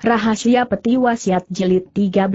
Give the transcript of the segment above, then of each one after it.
Rahasia Peti Wasiat Jelit 13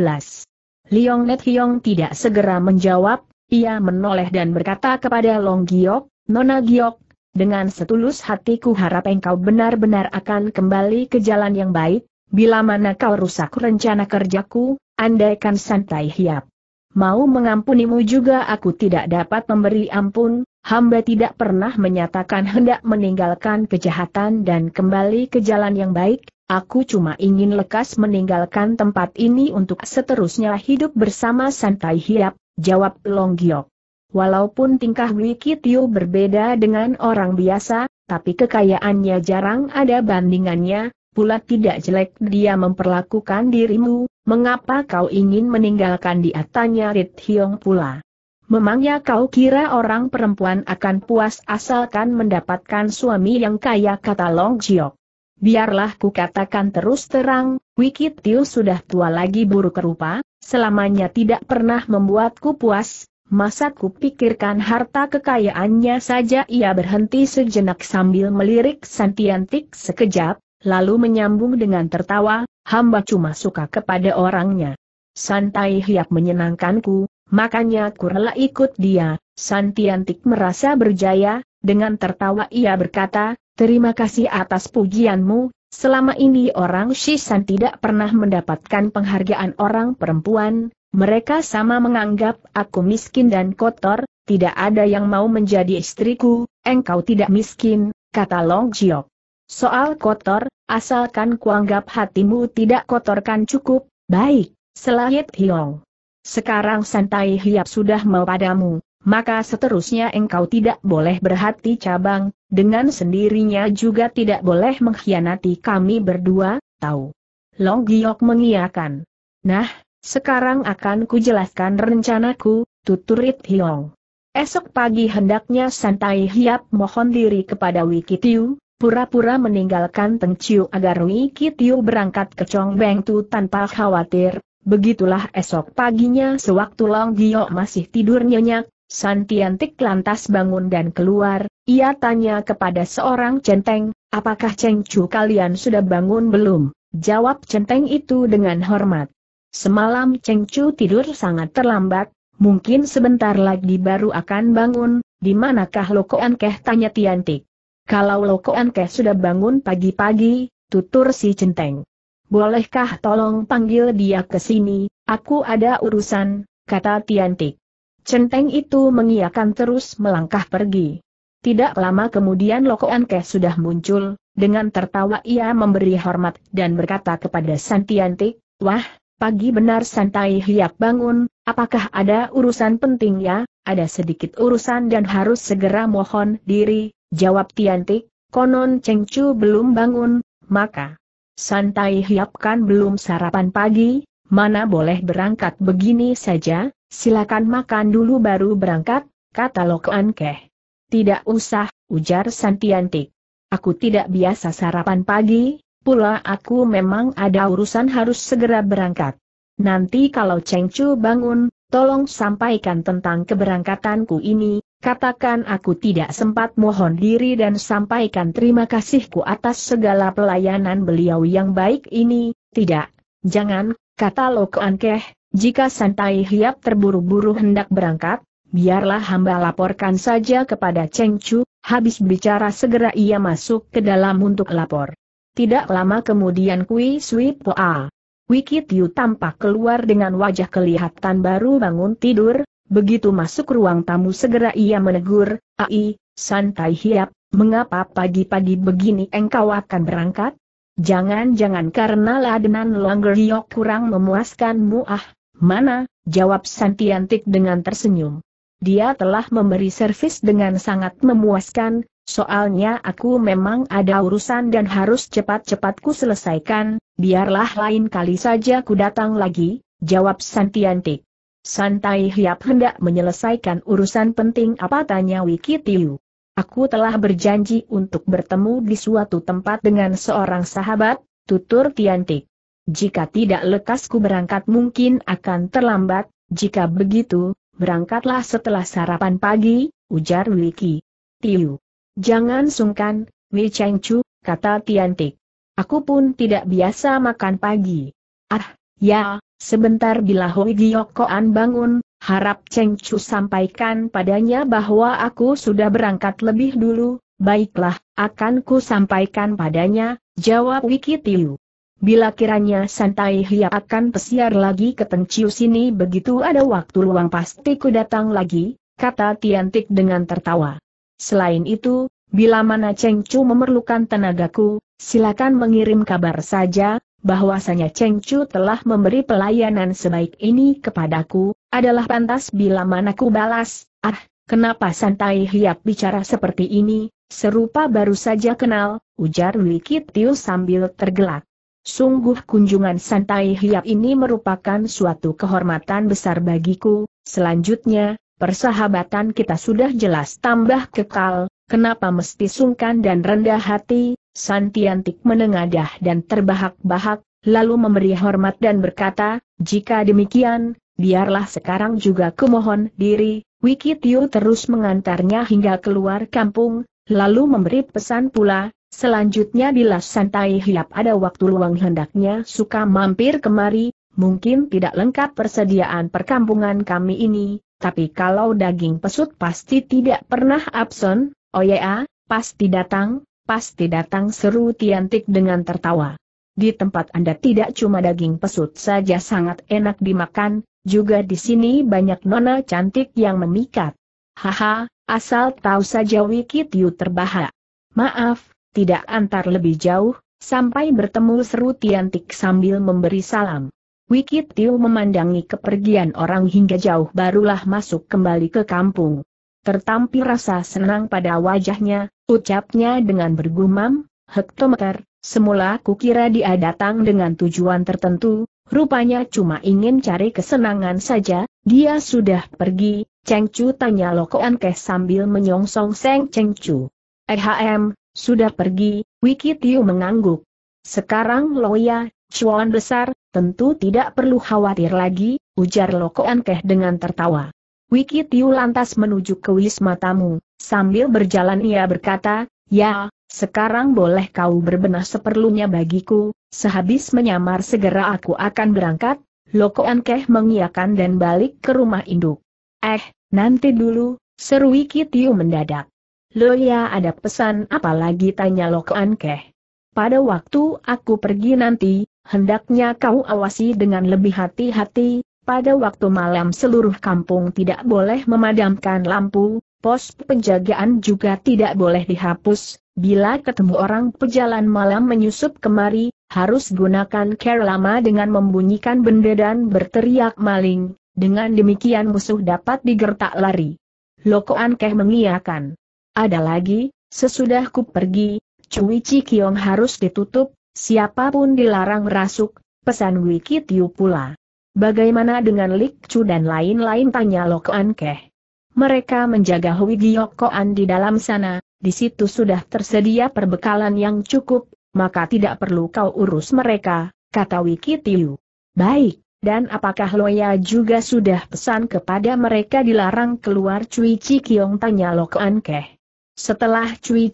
Liong Net Hiong tidak segera menjawab, ia menoleh dan berkata kepada Long Giok, Nona Giok, dengan setulus hatiku harap engkau benar-benar akan kembali ke jalan yang baik, bila mana kau rusak rencana kerjaku, andaikan santai hiap. Mau mengampunimu juga aku tidak dapat memberi ampun, hamba tidak pernah menyatakan hendak meninggalkan kejahatan dan kembali ke jalan yang baik, Aku cuma ingin lekas meninggalkan tempat ini untuk seterusnya hidup bersama Santai Hiap, jawab Long Giok. Walaupun tingkah Wiki Tio berbeda dengan orang biasa, tapi kekayaannya jarang ada bandingannya, pula tidak jelek dia memperlakukan dirimu, mengapa kau ingin meninggalkan dia tanya Rit Hiong pula. Memangnya kau kira orang perempuan akan puas asalkan mendapatkan suami yang kaya kata Long Giok. Biarlah ku katakan terus terang, Wiki Tiu sudah tua lagi buruk rupa, selamanya tidak pernah membuatku puas, masa ku pikirkan harta kekayaannya saja ia berhenti sejenak sambil melirik Santiantik sekejap, lalu menyambung dengan tertawa, hamba cuma suka kepada orangnya. Santai hiap menyenangkanku, makanya ku rela ikut dia, Santiantik merasa berjaya, dengan tertawa ia berkata, Terima kasih atas pujianmu, selama ini orang Shishan tidak pernah mendapatkan penghargaan orang perempuan, mereka sama menganggap aku miskin dan kotor, tidak ada yang mau menjadi istriku, engkau tidak miskin, kata Long Jiok. Soal kotor, asalkan kuanggap hatimu tidak kotorkan cukup, baik, selahit Hiong. Sekarang Santai Hiap sudah mau padamu, maka seterusnya engkau tidak boleh berhati cabang, dengan sendirinya juga tidak boleh mengkhianati kami berdua, tahu. Long Giok mengiakan. Nah, sekarang akan kujelaskan rencanaku, tuturit Hiong. Esok pagi hendaknya Santai Hiap mohon diri kepada Wikitiu, pura-pura meninggalkan Teng Chiu agar Wikitiu berangkat ke Chong Beng Tu tanpa khawatir, Begitulah esok paginya sewaktu Long Giok masih tidur nyenyak, Santiantik lantas bangun dan keluar, ia tanya kepada seorang centeng, apakah cengcu kalian sudah bangun belum? Jawab centeng itu dengan hormat. Semalam cengcu tidur sangat terlambat, mungkin sebentar lagi baru akan bangun, di manakah loko ankeh tanya Tiantik. Kalau loko ankeh sudah bangun pagi-pagi, tutur si centeng. Bolehkah tolong panggil dia ke sini, aku ada urusan, kata Tiantik. Centeng itu mengiakan terus melangkah pergi. Tidak lama kemudian Loko Anke sudah muncul, dengan tertawa ia memberi hormat dan berkata kepada Santiantik, Wah, pagi benar santai hiap bangun, apakah ada urusan penting ya, ada sedikit urusan dan harus segera mohon diri, jawab Tiantik, konon Chu belum bangun, maka santai hiap kan belum sarapan pagi, mana boleh berangkat begini saja, Silakan makan dulu baru berangkat, kata Lokoan Keh. Tidak usah, ujar Santiantik. Aku tidak biasa sarapan pagi, pula aku memang ada urusan harus segera berangkat. Nanti kalau Cheng Chu bangun, tolong sampaikan tentang keberangkatanku ini, katakan aku tidak sempat mohon diri dan sampaikan terima kasihku atas segala pelayanan beliau yang baik ini, tidak, jangan, kata Lokoan Ankeh. Jika Santai Hiap terburu-buru hendak berangkat, biarlah hamba laporkan saja kepada Cheng Chu, habis bicara segera ia masuk ke dalam untuk lapor. Tidak lama kemudian Kui Sui Poa. Wikit Yu tampak keluar dengan wajah kelihatan baru bangun tidur, begitu masuk ruang tamu segera ia menegur, Ai, Santai Hiap, mengapa pagi-pagi begini engkau akan berangkat? Jangan-jangan karena ladenan Longer kurang memuaskanmu ah, Mana, jawab Santiantik dengan tersenyum. Dia telah memberi servis dengan sangat memuaskan, soalnya aku memang ada urusan dan harus cepat-cepat ku selesaikan, biarlah lain kali saja ku datang lagi, jawab Santiantik. Santai Hiap hendak menyelesaikan urusan penting apa tanya Wiki Tiu. Aku telah berjanji untuk bertemu di suatu tempat dengan seorang sahabat, tutur Tiantik. Jika tidak lekas ku berangkat mungkin akan terlambat, jika begitu, berangkatlah setelah sarapan pagi, ujar Wiki. Tiu. Jangan sungkan, Wei Chengchu, kata Tiantik. Aku pun tidak biasa makan pagi. Ah, ya, sebentar bila Hui Giyokoan bangun, harap Chengchu sampaikan padanya bahwa aku sudah berangkat lebih dulu, baiklah, akan ku sampaikan padanya, jawab Wiki Tiu. Bila kiranya Santai Hia akan pesiar lagi ke Tenciu sini begitu ada waktu luang pasti ku datang lagi, kata Tiantik dengan tertawa. Selain itu, bila mana Cheng memerlukan tenagaku, silakan mengirim kabar saja, bahwasanya Cheng telah memberi pelayanan sebaik ini kepadaku, adalah pantas bila manaku balas, ah, kenapa Santai Hiap bicara seperti ini, serupa baru saja kenal, ujar Wikitius sambil tergelak. Sungguh kunjungan santai hiap ini merupakan suatu kehormatan besar bagiku, selanjutnya, persahabatan kita sudah jelas tambah kekal, kenapa mesti sungkan dan rendah hati, Santiantik menengadah dan terbahak-bahak, lalu memberi hormat dan berkata, jika demikian, biarlah sekarang juga kumohon diri, Wikitio terus mengantarnya hingga keluar kampung, lalu memberi pesan pula, Selanjutnya bila santai hiap ada waktu luang hendaknya suka mampir kemari, mungkin tidak lengkap persediaan perkampungan kami ini, tapi kalau daging pesut pasti tidak pernah absen, oh ya, pasti datang, pasti datang seru Tiantik dengan tertawa. Di tempat Anda tidak cuma daging pesut saja sangat enak dimakan, juga di sini banyak nona cantik yang memikat. Haha, asal tahu saja Wiki Tiu terbahak. Maaf, tidak antar lebih jauh, sampai bertemu seru Tiantik sambil memberi salam. Wikit Tiu memandangi kepergian orang hingga jauh barulah masuk kembali ke kampung. Tertampil rasa senang pada wajahnya, ucapnya dengan bergumam, hektometer, semula kukira dia datang dengan tujuan tertentu, rupanya cuma ingin cari kesenangan saja, dia sudah pergi, Cengcu tanya Lokoan Keh sambil menyongsong Seng Cheng Chu. Ehm, sudah pergi, Wiki mengangguk. Sekarang Loya, Chuan besar, tentu tidak perlu khawatir lagi, ujar Lokoan Keh dengan tertawa. Wiki lantas menuju ke wisma tamu, sambil berjalan ia berkata, Ya, sekarang boleh kau berbenah seperlunya bagiku, sehabis menyamar segera aku akan berangkat, Lokoan Keh mengiakan dan balik ke rumah induk. Eh, nanti dulu, seru Wiki mendadak ya ada pesan apa lagi tanya Lokoan Keh. Pada waktu aku pergi nanti, hendaknya kau awasi dengan lebih hati-hati, pada waktu malam seluruh kampung tidak boleh memadamkan lampu, pos penjagaan juga tidak boleh dihapus, bila ketemu orang pejalan malam menyusup kemari, harus gunakan care lama dengan membunyikan benda dan berteriak maling, dengan demikian musuh dapat digertak lari. Lokoan Ankeh mengiakan. Ada lagi, sesudahku pergi, cuici Kiong harus ditutup, siapapun dilarang merasuk, pesan Wiki Tiu pula. Bagaimana dengan Lik Chu dan lain-lain tanya Lokoan Keh. Mereka menjaga Hui Koan di dalam sana, di situ sudah tersedia perbekalan yang cukup, maka tidak perlu kau urus mereka, kata Wiki Tiu. Baik, dan apakah Loya juga sudah pesan kepada mereka dilarang keluar Cui Kiong tanya Lokoan Keh. Setelah Cui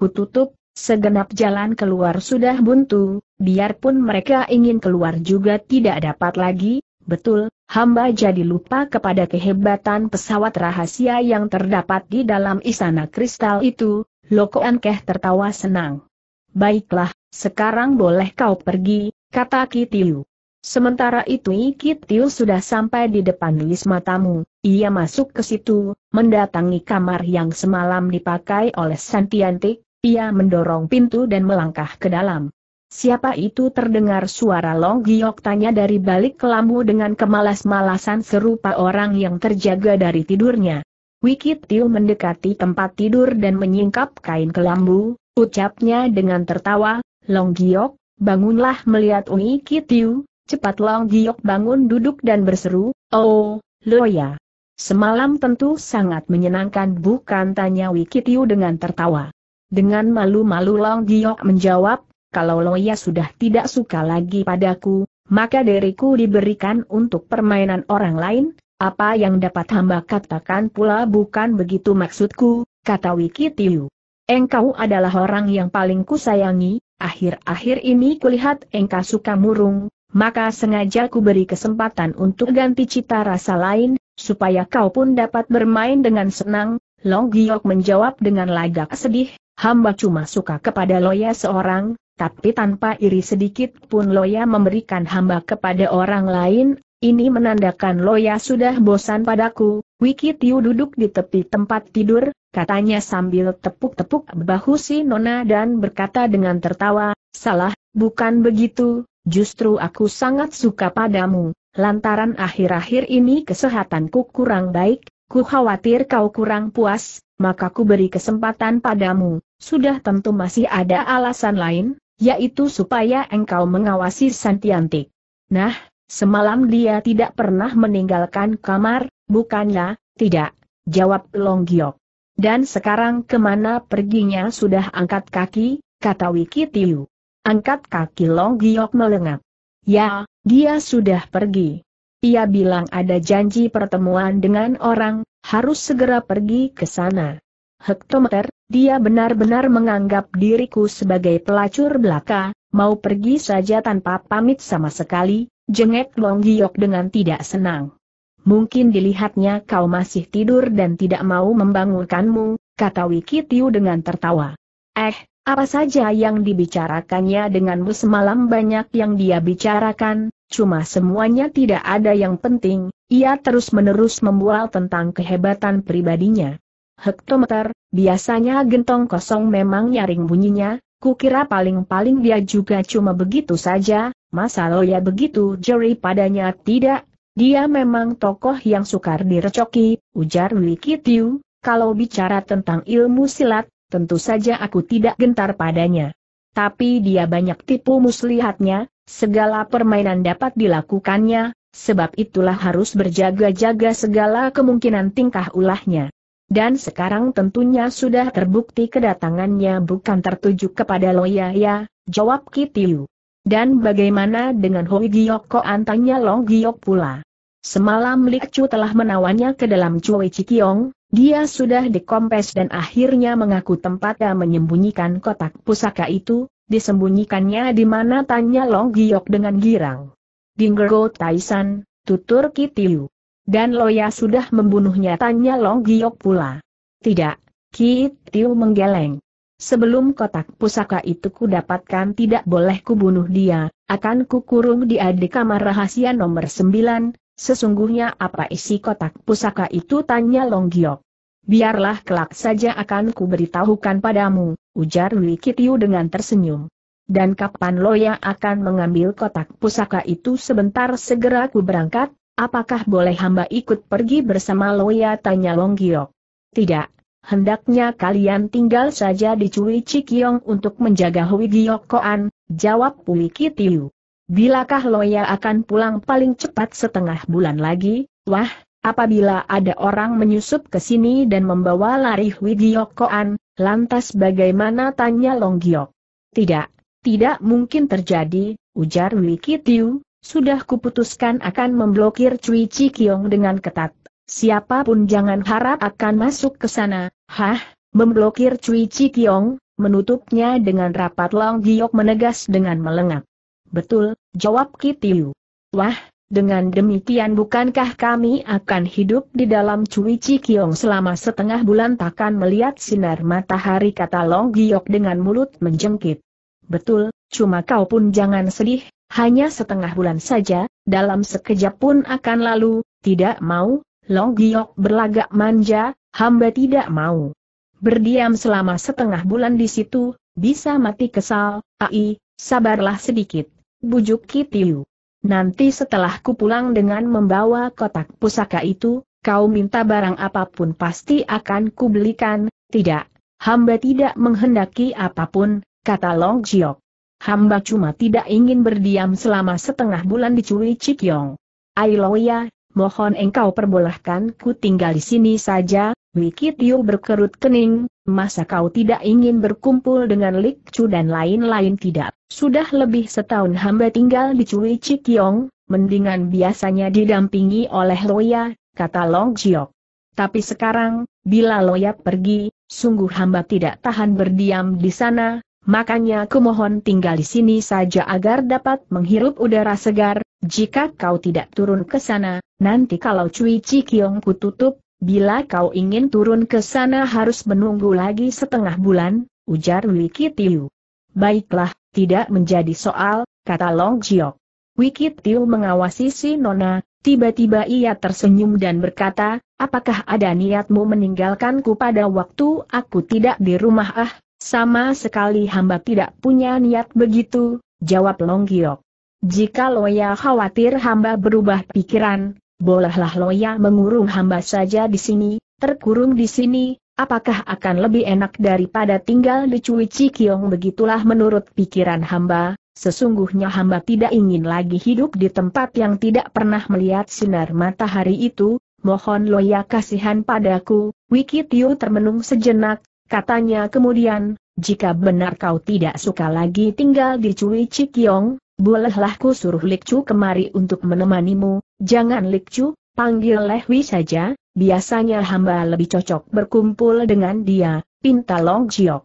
ku tutup, segenap jalan keluar sudah buntu, biarpun mereka ingin keluar juga tidak dapat lagi, betul, hamba jadi lupa kepada kehebatan pesawat rahasia yang terdapat di dalam istana kristal itu, Loko Ankeh tertawa senang. Baiklah, sekarang boleh kau pergi, kata Kitiu. Sementara itu Kitiu sudah sampai di depan Wisma Tamu, ia masuk ke situ, mendatangi kamar yang semalam dipakai oleh Santiantik, ia mendorong pintu dan melangkah ke dalam. Siapa itu terdengar suara Long Giok tanya dari balik kelambu dengan kemalas-malasan serupa orang yang terjaga dari tidurnya. Wikit Tiu mendekati tempat tidur dan menyingkap kain kelambu, ucapnya dengan tertawa, Long Giok, bangunlah melihat Wikit Tiu, cepat Long Giok bangun duduk dan berseru, Oh, Loya. Semalam tentu sangat menyenangkan bukan tanya Wikitiu dengan tertawa. Dengan malu-malu Long Giok menjawab, kalau Loya sudah tidak suka lagi padaku, maka diriku diberikan untuk permainan orang lain, apa yang dapat hamba katakan pula bukan begitu maksudku, kata Wikitiu. Engkau adalah orang yang paling kusayangi, akhir-akhir ini kulihat engkau suka murung, maka sengaja ku beri kesempatan untuk ganti cita rasa lain, supaya kau pun dapat bermain dengan senang, Long Giok menjawab dengan lagak sedih, hamba cuma suka kepada Loya seorang, tapi tanpa iri sedikit pun Loya memberikan hamba kepada orang lain, ini menandakan Loya sudah bosan padaku, Wiki Tiu duduk di tepi tempat tidur, katanya sambil tepuk-tepuk bahu si Nona dan berkata dengan tertawa, salah, bukan begitu, Justru aku sangat suka padamu, lantaran akhir-akhir ini kesehatanku kurang baik, ku khawatir kau kurang puas, maka ku beri kesempatan padamu, sudah tentu masih ada alasan lain, yaitu supaya engkau mengawasi Santiantik. Nah, semalam dia tidak pernah meninggalkan kamar, bukannya, tidak, jawab Giok. Dan sekarang kemana perginya sudah angkat kaki, kata Wikitiu. Angkat kaki Long Giok melengak. Ya, dia sudah pergi. Ia bilang ada janji pertemuan dengan orang, harus segera pergi ke sana. Hektometer, dia benar-benar menganggap diriku sebagai pelacur belaka, mau pergi saja tanpa pamit sama sekali, jengek Long Giok dengan tidak senang. Mungkin dilihatnya kau masih tidur dan tidak mau membangunkanmu, kata Wikitiu dengan tertawa. Eh, apa saja yang dibicarakannya denganmu semalam banyak yang dia bicarakan, cuma semuanya tidak ada yang penting, ia terus-menerus membual tentang kehebatan pribadinya. Hektometer, biasanya gentong kosong memang nyaring bunyinya, kukira paling-paling dia juga cuma begitu saja, masa lo ya begitu jeri padanya tidak, dia memang tokoh yang sukar direcoki, ujar Wikitiu, kalau bicara tentang ilmu silat, tentu saja aku tidak gentar padanya. Tapi dia banyak tipu muslihatnya, segala permainan dapat dilakukannya, sebab itulah harus berjaga-jaga segala kemungkinan tingkah ulahnya. Dan sekarang tentunya sudah terbukti kedatangannya bukan tertuju kepada Loya ya, jawab Kitiu. Dan bagaimana dengan Hoi Giok kok antanya Long Giok pula. Semalam Li Chu telah menawannya ke dalam Cui Cikiong, dia sudah dikompes dan akhirnya mengaku tempatnya menyembunyikan kotak pusaka itu, disembunyikannya di mana tanya Long Giok dengan girang. Dinggo Taisan, tutur Kitiu. Dan Loya sudah membunuhnya tanya Long Giok pula. Tidak, Kitiu menggeleng. Sebelum kotak pusaka itu ku dapatkan tidak boleh kubunuh dia, akan kukurung dia di kamar rahasia nomor 9, Sesungguhnya apa isi kotak pusaka itu tanya Long Giok. Biarlah kelak saja akan kuberitahukan padamu, ujar Kitiu dengan tersenyum. Dan kapan Loya akan mengambil kotak pusaka itu sebentar segera ku berangkat, apakah boleh hamba ikut pergi bersama Loya tanya Long Giok. Tidak, hendaknya kalian tinggal saja di Cui Cikyong untuk menjaga Hui Giok Koan, jawab Li Kitiu. Bilakah Loya akan pulang paling cepat setengah bulan lagi? Wah, apabila ada orang menyusup ke sini dan membawa lari Koan, lantas bagaimana tanya Long Giok? Tidak, tidak mungkin terjadi, ujar Wikitiu, sudah kuputuskan akan memblokir Cui Cikiong dengan ketat. Siapapun jangan harap akan masuk ke sana, hah, memblokir Cui Cikiong, menutupnya dengan rapat Long Giok menegas dengan melengak. Betul, jawab Kitiu. Wah, dengan demikian bukankah kami akan hidup di dalam Cui Cikiong selama setengah bulan takkan melihat sinar matahari kata Long Giok dengan mulut menjengkit. Betul, cuma kau pun jangan sedih, hanya setengah bulan saja, dalam sekejap pun akan lalu, tidak mau, Long Giok berlagak manja, hamba tidak mau. Berdiam selama setengah bulan di situ, bisa mati kesal, ai, sabarlah sedikit bujuk Kitiu. Nanti setelah ku pulang dengan membawa kotak pusaka itu, kau minta barang apapun pasti akan kubelikan, tidak, hamba tidak menghendaki apapun, kata Long Jiok. Hamba cuma tidak ingin berdiam selama setengah bulan di Cui Cikyong. Ailoya, mohon engkau perbolehkan ku tinggal di sini saja, Wikitiu berkerut kening, masa kau tidak ingin berkumpul dengan Lik Chu dan lain-lain tidak? Sudah lebih setahun hamba tinggal di Cui Cikyong, mendingan biasanya didampingi oleh Loya, kata Long Jiok. Tapi sekarang, bila Loya pergi, sungguh hamba tidak tahan berdiam di sana, makanya kumohon tinggal di sini saja agar dapat menghirup udara segar, jika kau tidak turun ke sana, nanti kalau Cui Cikyong ku tutup, bila kau ingin turun ke sana harus menunggu lagi setengah bulan, ujar Wiki Tiu. Baiklah, tidak menjadi soal, kata Long Jiok. Wikit Tiu mengawasi si Nona, tiba-tiba ia tersenyum dan berkata, apakah ada niatmu meninggalkanku pada waktu aku tidak di rumah ah, sama sekali hamba tidak punya niat begitu, jawab Long Jiok. Jika Loya khawatir hamba berubah pikiran, bolehlah Loya mengurung hamba saja di sini, terkurung di sini, apakah akan lebih enak daripada tinggal di Cui Cikiong begitulah menurut pikiran hamba, sesungguhnya hamba tidak ingin lagi hidup di tempat yang tidak pernah melihat sinar matahari itu, mohon loya kasihan padaku, Wikitiu termenung sejenak, katanya kemudian, jika benar kau tidak suka lagi tinggal di Cui Cikiong, bolehlah ku suruh Likcu kemari untuk menemanimu, jangan Likcu, panggil Lehwi saja, Biasanya hamba lebih cocok berkumpul dengan dia, pinta Long Jiok.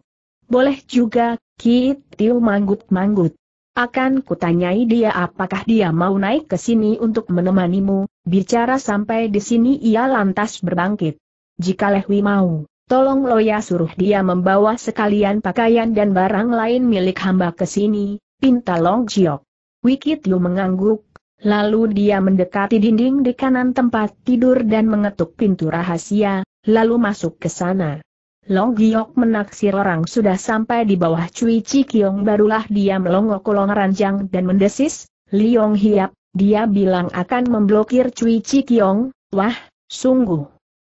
Boleh juga, Kit Tiu manggut-manggut. Akan kutanyai dia apakah dia mau naik ke sini untuk menemanimu, bicara sampai di sini ia lantas berbangkit. Jika Lehwi mau, tolong Loya suruh dia membawa sekalian pakaian dan barang lain milik hamba ke sini, pinta Long Jiok. Wikit Yu mengangguk, Lalu dia mendekati dinding di kanan tempat tidur dan mengetuk pintu rahasia, lalu masuk ke sana. Long Giok menaksir orang sudah sampai di bawah Cui Kiong barulah dia melongok kolong ranjang dan mendesis, Liong Hiap, dia bilang akan memblokir Cui Kiong, wah, sungguh.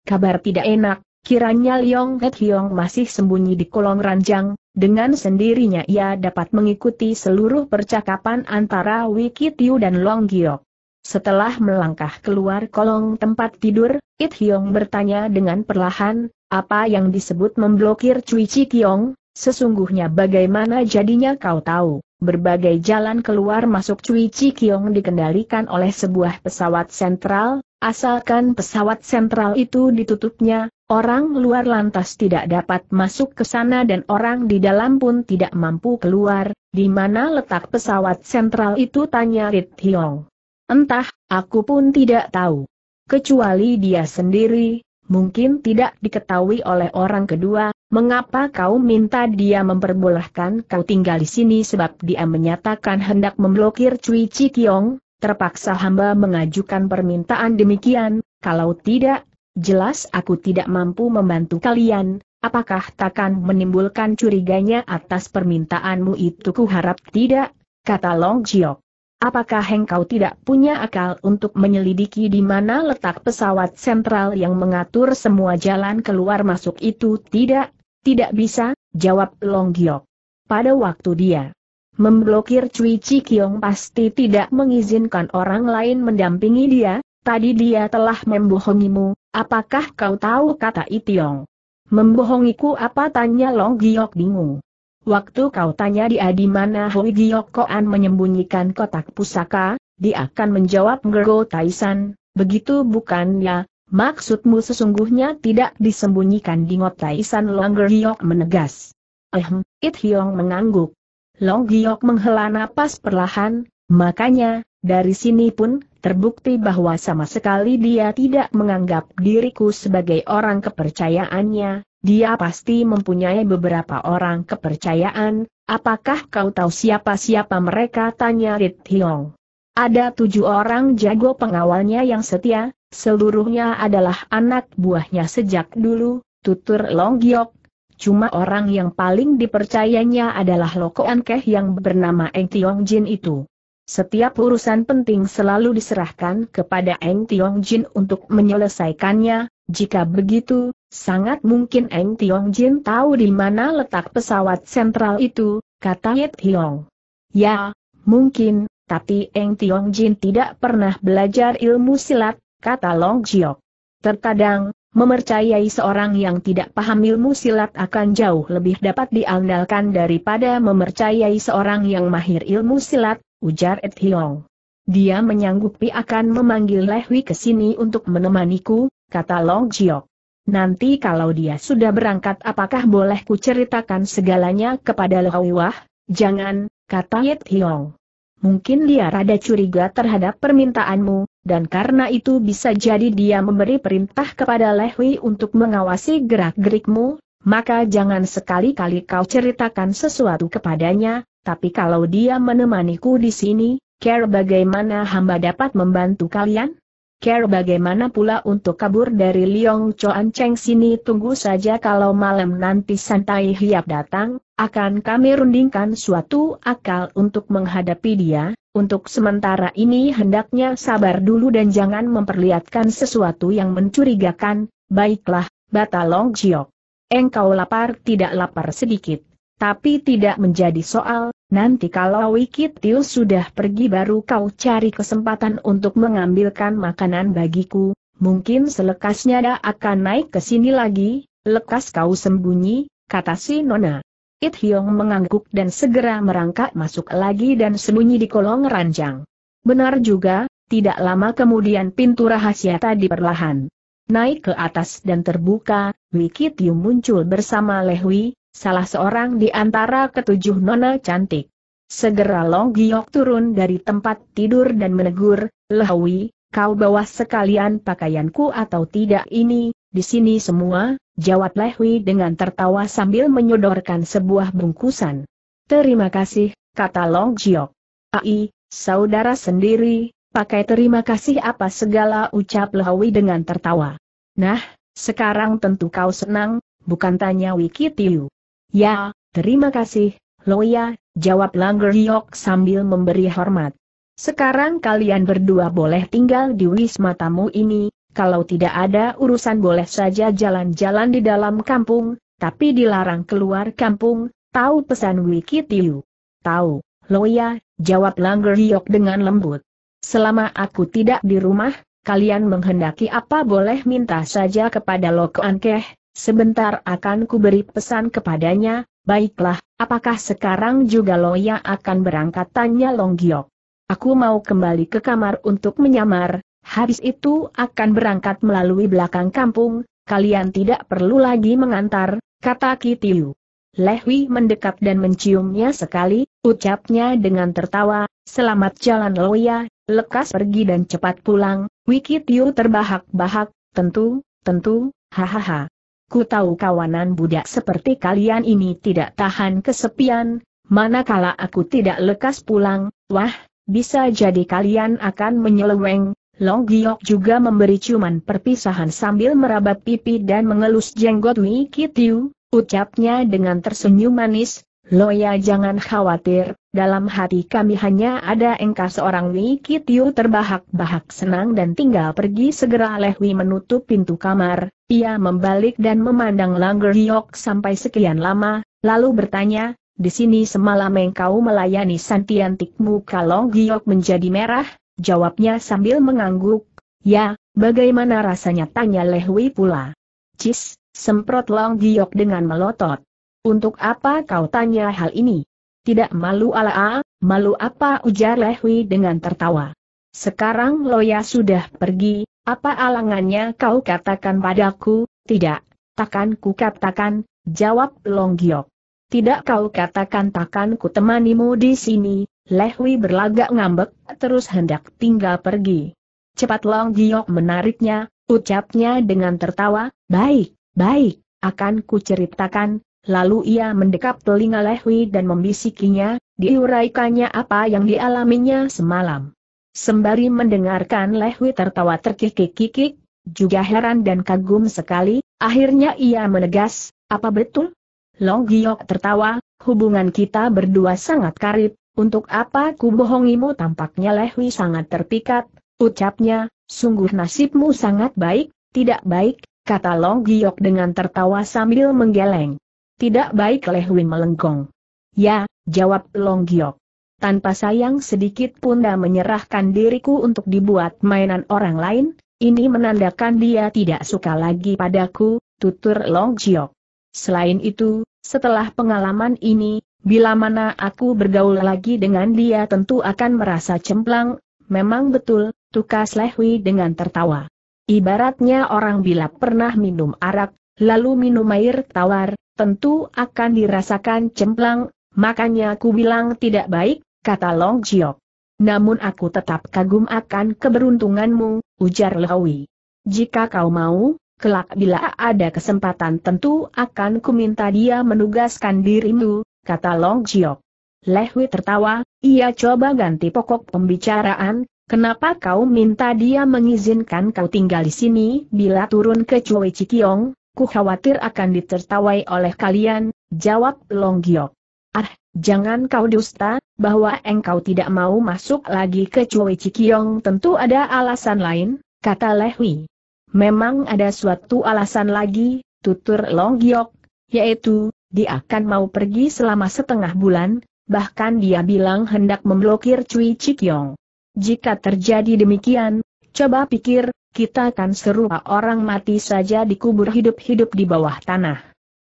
Kabar tidak enak, Kiranya Liong He Hiong masih sembunyi di kolong ranjang, dengan sendirinya ia dapat mengikuti seluruh percakapan antara Wiki Tiu dan Long Giok. Setelah melangkah keluar kolong tempat tidur, It Hiong bertanya dengan perlahan, apa yang disebut memblokir Cui Chi Kiong, sesungguhnya bagaimana jadinya kau tahu, berbagai jalan keluar masuk Cui Chi Kiong dikendalikan oleh sebuah pesawat sentral, Asalkan pesawat sentral itu ditutupnya, orang luar lantas tidak dapat masuk ke sana dan orang di dalam pun tidak mampu keluar, di mana letak pesawat sentral itu tanya Rit Hiong. Entah, aku pun tidak tahu. Kecuali dia sendiri, mungkin tidak diketahui oleh orang kedua, mengapa kau minta dia memperbolehkan kau tinggal di sini sebab dia menyatakan hendak memblokir Cui Kiong? terpaksa hamba mengajukan permintaan demikian, kalau tidak, jelas aku tidak mampu membantu kalian, apakah takkan menimbulkan curiganya atas permintaanmu itu kuharap tidak, kata Long Jiok. Apakah engkau tidak punya akal untuk menyelidiki di mana letak pesawat sentral yang mengatur semua jalan keluar masuk itu? Tidak, tidak bisa, jawab Long Giok. Pada waktu dia Memblokir Cui Cikyong pasti tidak mengizinkan orang lain mendampingi dia, tadi dia telah membohongimu, apakah kau tahu kata Itiong? Membohongiku apa tanya Long Giok bingung. Waktu kau tanya dia di mana Hui Giok Koan menyembunyikan kotak pusaka, dia akan menjawab Gergo Taisan, begitu bukannya, maksudmu sesungguhnya tidak disembunyikan di Ngot Taisan Long Giok menegas. Ehm, Itiong mengangguk. Long Giok menghela napas perlahan, makanya, dari sini pun, terbukti bahwa sama sekali dia tidak menganggap diriku sebagai orang kepercayaannya, dia pasti mempunyai beberapa orang kepercayaan, apakah kau tahu siapa-siapa mereka tanya Rit Hiong. Ada tujuh orang jago pengawalnya yang setia, seluruhnya adalah anak buahnya sejak dulu, tutur Long Giok, Cuma orang yang paling dipercayanya adalah Loko Ankeh yang bernama Eng Tiong Jin itu. Setiap urusan penting selalu diserahkan kepada Eng Tiong Jin untuk menyelesaikannya, jika begitu, sangat mungkin Eng Tiong Jin tahu di mana letak pesawat sentral itu, kata Yet Hiong. Ya, mungkin, tapi Eng Tiong Jin tidak pernah belajar ilmu silat, kata Long Jiok. Terkadang, Memercayai seorang yang tidak paham ilmu silat akan jauh lebih dapat diandalkan daripada memercayai seorang yang mahir ilmu silat, ujar Ed Hiong. Dia menyanggupi akan memanggil Lehwi ke sini untuk menemaniku, kata Long Jiok. Nanti kalau dia sudah berangkat apakah boleh ku ceritakan segalanya kepada Lehwi Wah? Jangan, kata Ed Hiong. Mungkin dia rada curiga terhadap permintaanmu, dan karena itu bisa jadi dia memberi perintah kepada Lehwi untuk mengawasi gerak-gerikmu, maka jangan sekali-kali kau ceritakan sesuatu kepadanya, tapi kalau dia menemaniku di sini, care bagaimana hamba dapat membantu kalian? Care bagaimana pula untuk kabur dari Liong Choan Cheng sini tunggu saja kalau malam nanti santai hiap datang, akan kami rundingkan suatu akal untuk menghadapi dia, untuk sementara ini hendaknya sabar dulu dan jangan memperlihatkan sesuatu yang mencurigakan, baiklah, Batalong Jiok. Engkau lapar tidak lapar sedikit, tapi tidak menjadi soal, Nanti kalau Wikitius sudah pergi baru kau cari kesempatan untuk mengambilkan makanan bagiku, mungkin selekasnya dia akan naik ke sini lagi, lekas kau sembunyi, kata si Nona. It Hiong mengangguk dan segera merangkak masuk lagi dan sembunyi di kolong ranjang. Benar juga, tidak lama kemudian pintu rahasia tadi perlahan naik ke atas dan terbuka, Wikitium muncul bersama Lehui salah seorang di antara ketujuh nona cantik. Segera Long Giok turun dari tempat tidur dan menegur, Lehawi, kau bawa sekalian pakaianku atau tidak ini, di sini semua, jawab Lehui dengan tertawa sambil menyodorkan sebuah bungkusan. Terima kasih, kata Long Giok. Ai, saudara sendiri, pakai terima kasih apa segala ucap Lehawi dengan tertawa. Nah, sekarang tentu kau senang, bukan tanya Wikitiu. Ya, terima kasih, Loya, jawab Langer Yok sambil memberi hormat. Sekarang kalian berdua boleh tinggal di wisma tamu ini, kalau tidak ada urusan boleh saja jalan-jalan di dalam kampung, tapi dilarang keluar kampung, tahu pesan Wikitiu. Tahu, Loya, jawab Langer Yok dengan lembut. Selama aku tidak di rumah, kalian menghendaki apa boleh minta saja kepada Loko Ankeh, Sebentar akan kuberi pesan kepadanya, baiklah, apakah sekarang juga Loya akan berangkat tanya Long Giok. Aku mau kembali ke kamar untuk menyamar, habis itu akan berangkat melalui belakang kampung, kalian tidak perlu lagi mengantar, kata Kitiu. Lehwi mendekat dan menciumnya sekali, ucapnya dengan tertawa, selamat jalan Loya, lekas pergi dan cepat pulang, Wikitiu terbahak-bahak, tentu, tentu, hahaha. Ku tahu kawanan budak seperti kalian ini tidak tahan kesepian, manakala aku tidak lekas pulang, wah, bisa jadi kalian akan menyeleweng. Long Giok juga memberi cuman perpisahan sambil meraba pipi dan mengelus jenggot Wei Kitiu, ucapnya dengan tersenyum manis, Loya jangan khawatir, dalam hati kami hanya ada engkau seorang Wiki Tiu terbahak-bahak senang dan tinggal pergi segera Lehwi menutup pintu kamar, ia membalik dan memandang Langer Yok sampai sekian lama, lalu bertanya, di sini semalam engkau melayani santiantikmu kalau Giok menjadi merah, jawabnya sambil mengangguk, ya, bagaimana rasanya tanya Lehwi pula. Cis, semprot Long Giok dengan melotot. Untuk apa kau tanya hal ini? Tidak malu ala, malu apa ujar Lehui dengan tertawa. Sekarang Loya sudah pergi, apa alangannya kau katakan padaku, tidak, takkan ku katakan, jawab Long Giok. Tidak kau katakan takkan ku temanimu di sini, Lehui berlagak ngambek, terus hendak tinggal pergi. Cepat Long Giok menariknya, ucapnya dengan tertawa, baik, baik, akan ku ceritakan, Lalu ia mendekap telinga Lehwi dan membisikinya, diuraikannya apa yang dialaminya semalam. Sembari mendengarkan Lehwi tertawa terkikik-kikik, juga heran dan kagum sekali, akhirnya ia menegas, apa betul? Long Giok tertawa, hubungan kita berdua sangat karib, untuk apa ku bohongimu tampaknya Lehwi sangat terpikat, ucapnya, sungguh nasibmu sangat baik, tidak baik, kata Long Giok dengan tertawa sambil menggeleng. Tidak baik Leh Win melengkong. Ya, jawab Long Giok. Tanpa sayang sedikit pun dah menyerahkan diriku untuk dibuat mainan orang lain, ini menandakan dia tidak suka lagi padaku, tutur Long Giok. Selain itu, setelah pengalaman ini, bila mana aku bergaul lagi dengan dia tentu akan merasa cemplang, memang betul, tukas Lehwi dengan tertawa. Ibaratnya orang bila pernah minum arak, lalu minum air tawar, tentu akan dirasakan cemplang, makanya aku bilang tidak baik, kata Long Jiok. Namun aku tetap kagum akan keberuntunganmu, ujar Lewi. Jika kau mau, kelak bila ada kesempatan tentu akan kuminta dia menugaskan dirimu, kata Long Jiok. Lehui tertawa, ia coba ganti pokok pembicaraan, kenapa kau minta dia mengizinkan kau tinggal di sini bila turun ke Cui Cikiong, Ku khawatir akan ditertawai oleh kalian, jawab Long Giok. Ah, jangan kau dusta, bahwa engkau tidak mau masuk lagi ke Cui Cikiong tentu ada alasan lain, kata Lehui. Memang ada suatu alasan lagi, tutur Long Giok, yaitu, dia akan mau pergi selama setengah bulan, bahkan dia bilang hendak memblokir Cui Cikiong. Jika terjadi demikian, Coba pikir, kita kan serupa orang mati saja dikubur hidup-hidup di bawah tanah.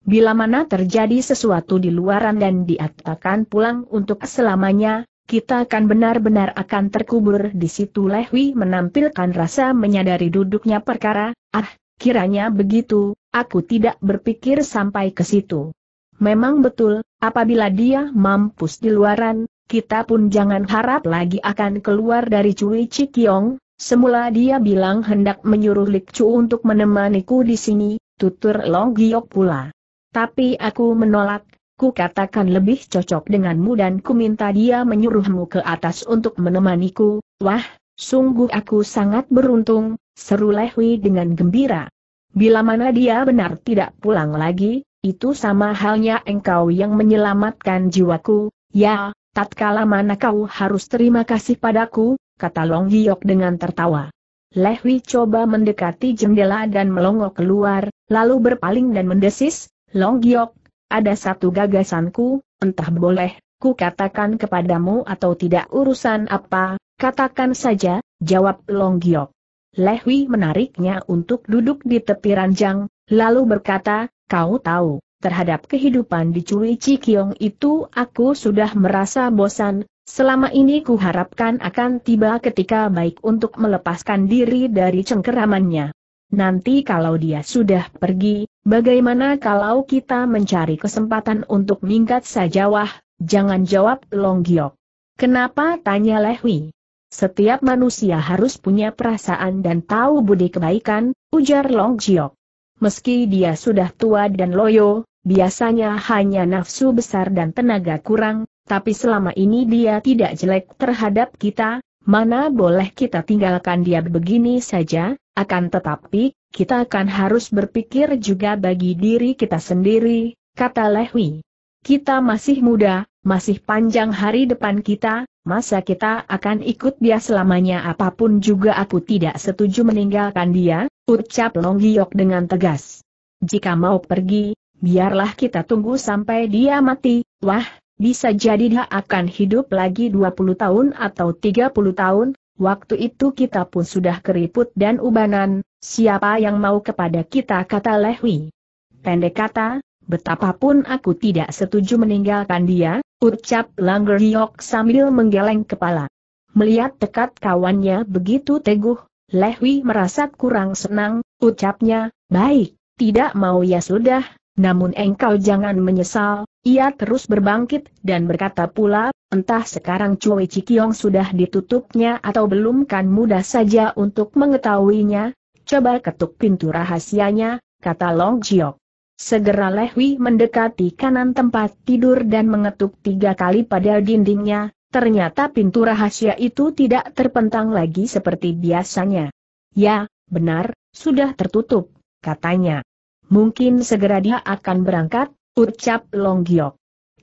Bila mana terjadi sesuatu di luaran dan diatakan pulang untuk selamanya, kita akan benar-benar akan terkubur di situ Lehwi menampilkan rasa menyadari duduknya perkara, ah, kiranya begitu, aku tidak berpikir sampai ke situ. Memang betul, apabila dia mampus di luaran, kita pun jangan harap lagi akan keluar dari Cui Cikiong, Semula dia bilang hendak menyuruh Lik Chu untuk menemaniku di sini, tutur Long Giok pula. Tapi aku menolak, ku katakan lebih cocok denganmu dan ku minta dia menyuruhmu ke atas untuk menemaniku, wah, sungguh aku sangat beruntung, seru Lehui dengan gembira. Bila mana dia benar tidak pulang lagi, itu sama halnya engkau yang menyelamatkan jiwaku, ya, tatkala mana kau harus terima kasih padaku, kata Long Giok dengan tertawa. Leh Wi coba mendekati jendela dan melongok keluar, lalu berpaling dan mendesis, Long Giok, ada satu gagasanku, entah boleh, ku katakan kepadamu atau tidak urusan apa, katakan saja, jawab Long Giok. Leh Wi menariknya untuk duduk di tepi ranjang, lalu berkata, kau tahu, terhadap kehidupan di Cui Cikyong itu aku sudah merasa bosan, Selama ini kuharapkan akan tiba ketika baik untuk melepaskan diri dari cengkeramannya. Nanti kalau dia sudah pergi, bagaimana kalau kita mencari kesempatan untuk minggat saja wah, jangan jawab Long Giok. Kenapa tanya Lehwi? Setiap manusia harus punya perasaan dan tahu budi kebaikan, ujar Long Giok. Meski dia sudah tua dan loyo, biasanya hanya nafsu besar dan tenaga kurang, tapi selama ini dia tidak jelek terhadap kita, mana boleh kita tinggalkan dia begini saja, akan tetapi, kita akan harus berpikir juga bagi diri kita sendiri, kata Lehwi. Kita masih muda, masih panjang hari depan kita, masa kita akan ikut dia selamanya apapun juga aku tidak setuju meninggalkan dia, ucap Longgiok dengan tegas. Jika mau pergi, biarlah kita tunggu sampai dia mati, wah, bisa jadi dia akan hidup lagi 20 tahun atau 30 tahun, waktu itu kita pun sudah keriput dan ubanan, siapa yang mau kepada kita kata Lehwi. Pendek kata, betapapun aku tidak setuju meninggalkan dia, ucap Langgeriok sambil menggeleng kepala. Melihat tekad kawannya begitu teguh, Lehwi merasa kurang senang, ucapnya, baik, tidak mau ya sudah, namun engkau jangan menyesal, ia terus berbangkit dan berkata pula, entah sekarang Cui cikiong sudah ditutupnya atau belum kan mudah saja untuk mengetahuinya, coba ketuk pintu rahasianya, kata Long Jiok. Segera Lehwi mendekati kanan tempat tidur dan mengetuk tiga kali pada dindingnya, ternyata pintu rahasia itu tidak terpentang lagi seperti biasanya. Ya, benar, sudah tertutup, katanya. Mungkin segera dia akan berangkat, ucap Giok.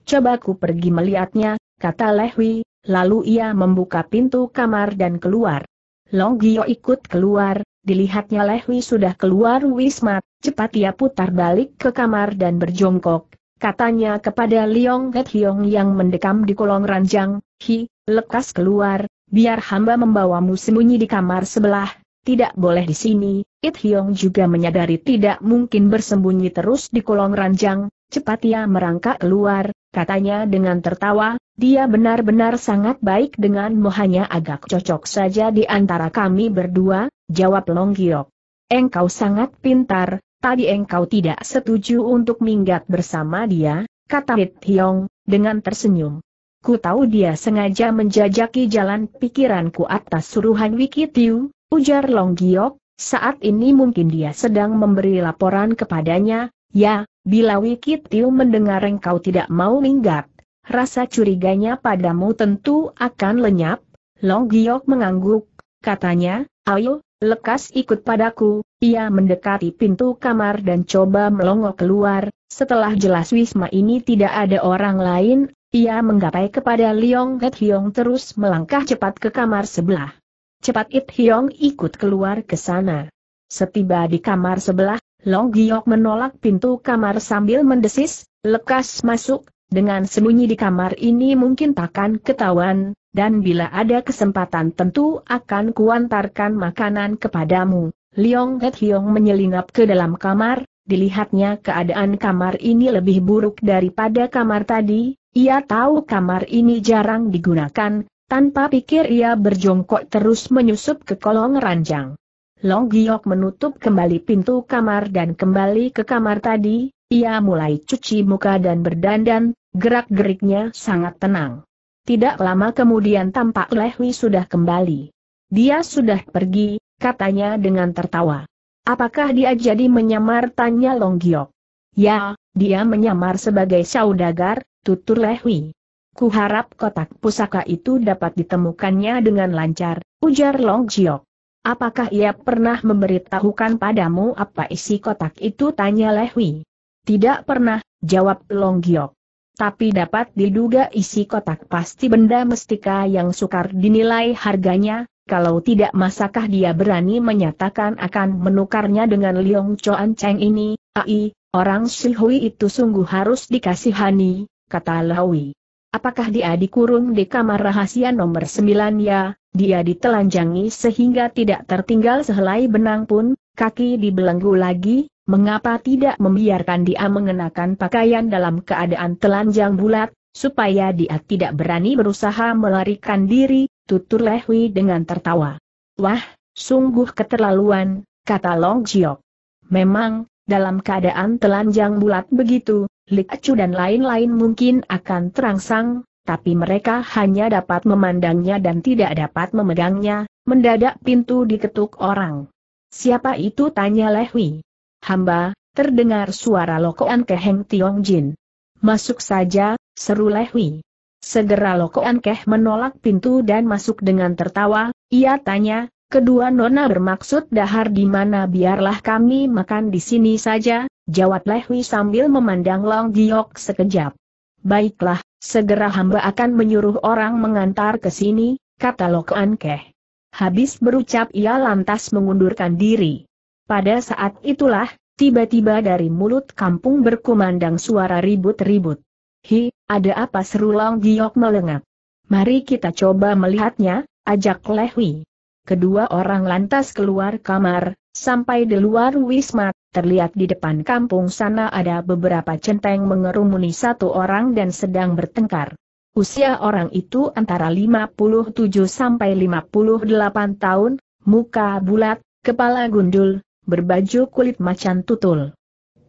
Coba ku pergi melihatnya, kata Lehwi, lalu ia membuka pintu kamar dan keluar. Longgio ikut keluar, dilihatnya Lehwi sudah keluar Wismat, cepat ia putar balik ke kamar dan berjongkok. Katanya kepada Liong Get Hiong yang mendekam di kolong ranjang, Hi, lekas keluar, biar hamba membawamu sembunyi di kamar sebelah, tidak boleh di sini, It Hyong juga menyadari tidak mungkin bersembunyi terus di kolong ranjang, cepat ia merangkak keluar, katanya dengan tertawa, dia benar-benar sangat baik denganmu hanya agak cocok saja di antara kami berdua, jawab Long Giok. Engkau sangat pintar, tadi engkau tidak setuju untuk minggat bersama dia, kata It Hyong, dengan tersenyum. Ku tahu dia sengaja menjajaki jalan pikiranku atas suruhan Wikitiu, Ujar Long Giok, saat ini mungkin dia sedang memberi laporan kepadanya, ya, bila Tiu mendengar engkau tidak mau minggat, rasa curiganya padamu tentu akan lenyap, Long Giok mengangguk, katanya, ayo, lekas ikut padaku, ia mendekati pintu kamar dan coba melongok keluar, setelah jelas Wisma ini tidak ada orang lain, ia menggapai kepada Leong Het Hiong terus melangkah cepat ke kamar sebelah. Cepat It Hiong ikut keluar ke sana. Setiba di kamar sebelah, Long Giok menolak pintu kamar sambil mendesis, lekas masuk, dengan sembunyi di kamar ini mungkin takkan ketahuan, dan bila ada kesempatan tentu akan kuantarkan makanan kepadamu. Liong Het Hiong menyelinap ke dalam kamar, dilihatnya keadaan kamar ini lebih buruk daripada kamar tadi, ia tahu kamar ini jarang digunakan, tanpa pikir ia berjongkok terus menyusup ke kolong ranjang. Long Giok menutup kembali pintu kamar dan kembali ke kamar tadi, ia mulai cuci muka dan berdandan, gerak-geriknya sangat tenang. Tidak lama kemudian tampak Lehwi sudah kembali. Dia sudah pergi, katanya dengan tertawa. Apakah dia jadi menyamar tanya Long Giok? Ya, dia menyamar sebagai saudagar, tutur Lehwi. Kuharap kotak pusaka itu dapat ditemukannya dengan lancar, ujar Long Jiok. Apakah ia pernah memberitahukan padamu apa isi kotak itu tanya Lehui? Tidak pernah, jawab Long Jiok. Tapi dapat diduga isi kotak pasti benda mestika yang sukar dinilai harganya, kalau tidak masakah dia berani menyatakan akan menukarnya dengan Liong Choan Cheng ini, ai, orang Shihui itu sungguh harus dikasihani, kata Lehui. Apakah dia dikurung di kamar rahasia nomor sembilan ya, dia ditelanjangi sehingga tidak tertinggal sehelai benang pun, kaki dibelenggu lagi, mengapa tidak membiarkan dia mengenakan pakaian dalam keadaan telanjang bulat, supaya dia tidak berani berusaha melarikan diri, tutur Lehui dengan tertawa. Wah, sungguh keterlaluan, kata Long Jiok. Memang, dalam keadaan telanjang bulat begitu, Lik Acu dan lain-lain mungkin akan terangsang, tapi mereka hanya dapat memandangnya dan tidak dapat memegangnya, mendadak pintu diketuk orang. Siapa itu tanya Lehwi? Hamba, terdengar suara lokoan keheng Tiong Jin. Masuk saja, seru Lehwi. Segera lokoan keh menolak pintu dan masuk dengan tertawa, ia tanya, kedua nona bermaksud dahar di mana biarlah kami makan di sini saja, Jawab Lehui sambil memandang Long Giok sekejap. Baiklah, segera hamba akan menyuruh orang mengantar ke sini, kata Lokankeh. Keh. Habis berucap ia lantas mengundurkan diri. Pada saat itulah, tiba-tiba dari mulut kampung berkumandang suara ribut-ribut. Hi, ada apa seru Long Giok melengak. Mari kita coba melihatnya, ajak Lehui. Kedua orang lantas keluar kamar, Sampai di luar Wisma, terlihat di depan kampung sana ada beberapa centeng mengerumuni satu orang dan sedang bertengkar. Usia orang itu antara 57 sampai 58 tahun, muka bulat, kepala gundul, berbaju kulit macan tutul.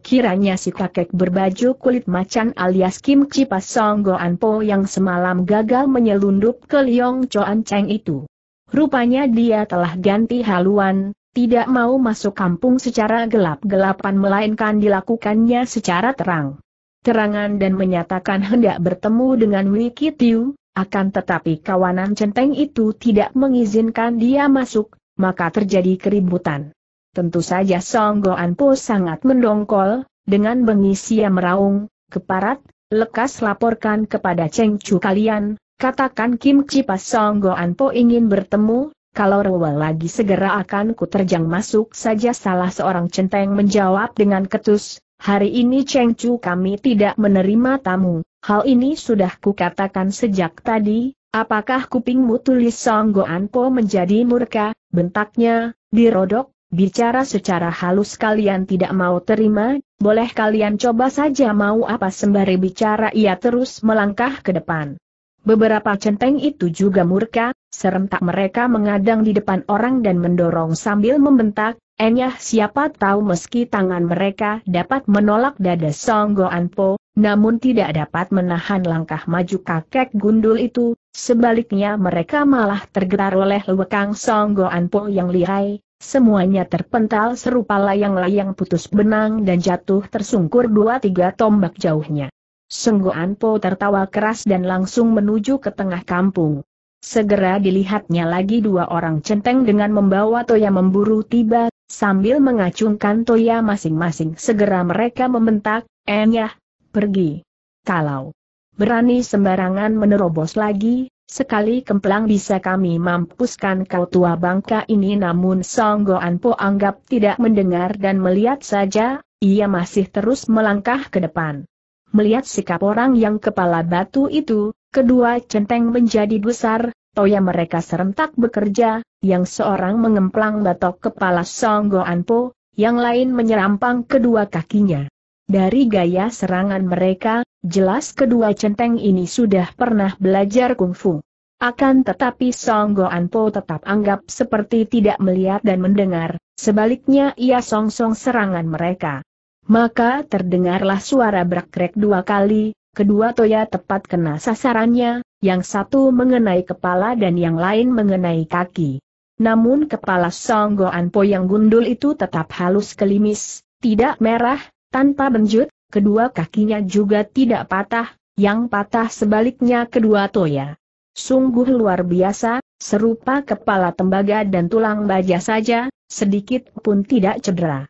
Kiranya si kakek berbaju kulit macan alias Kim Song Songgoan Po yang semalam gagal menyelundup ke Liong Choan Cheng itu. Rupanya dia telah ganti haluan, tidak mau masuk kampung secara gelap-gelapan melainkan dilakukannya secara terang. Terangan dan menyatakan hendak bertemu dengan Wiki Tiu, akan tetapi kawanan centeng itu tidak mengizinkan dia masuk, maka terjadi keributan. Tentu saja Song Goan Po sangat mendongkol, dengan mengisi ia meraung, keparat, lekas laporkan kepada Cheng Chu kalian, katakan Kim Chi pas Song Goan Po ingin bertemu, kalau rewel lagi segera akan ku terjang masuk saja salah seorang centeng menjawab dengan ketus, hari ini Cheng Chu kami tidak menerima tamu, hal ini sudah ku katakan sejak tadi, apakah kupingmu tulis An Anpo menjadi murka, bentaknya, dirodok, bicara secara halus kalian tidak mau terima, boleh kalian coba saja mau apa sembari bicara ia terus melangkah ke depan. Beberapa centeng itu juga murka, Serentak mereka mengadang di depan orang dan mendorong sambil membentak, Enyah eh siapa tahu meski tangan mereka dapat menolak dada Song Songgo Po, namun tidak dapat menahan langkah maju kakek gundul itu, sebaliknya mereka malah tergetar oleh lewekang Songgo Po yang lihai, semuanya terpental serupa layang-layang putus benang dan jatuh tersungkur dua tiga tombak jauhnya. Song Songgo Po tertawa keras dan langsung menuju ke tengah kampung. Segera dilihatnya lagi dua orang centeng dengan membawa toya memburu tiba, sambil mengacungkan toya masing-masing. Segera mereka membentak, Enyah, pergi. Kalau berani sembarangan menerobos lagi, sekali kemplang bisa kami mampuskan kau tua bangka ini namun Songgo Anpo anggap tidak mendengar dan melihat saja, ia masih terus melangkah ke depan. Melihat sikap orang yang kepala batu itu, kedua centeng menjadi besar, toya mereka serentak bekerja, yang seorang mengemplang batok kepala Song Songgo Anpo, yang lain menyerampang kedua kakinya. Dari gaya serangan mereka, jelas kedua centeng ini sudah pernah belajar kungfu. Akan tetapi Song Songgo Anpo tetap anggap seperti tidak melihat dan mendengar, sebaliknya ia songsong -song serangan mereka. Maka terdengarlah suara berkrek dua kali, kedua toya tepat kena sasarannya, yang satu mengenai kepala dan yang lain mengenai kaki. Namun kepala Songgoan Po yang gundul itu tetap halus kelimis, tidak merah, tanpa benjut, kedua kakinya juga tidak patah, yang patah sebaliknya kedua toya. Sungguh luar biasa, serupa kepala tembaga dan tulang baja saja, sedikit pun tidak cedera.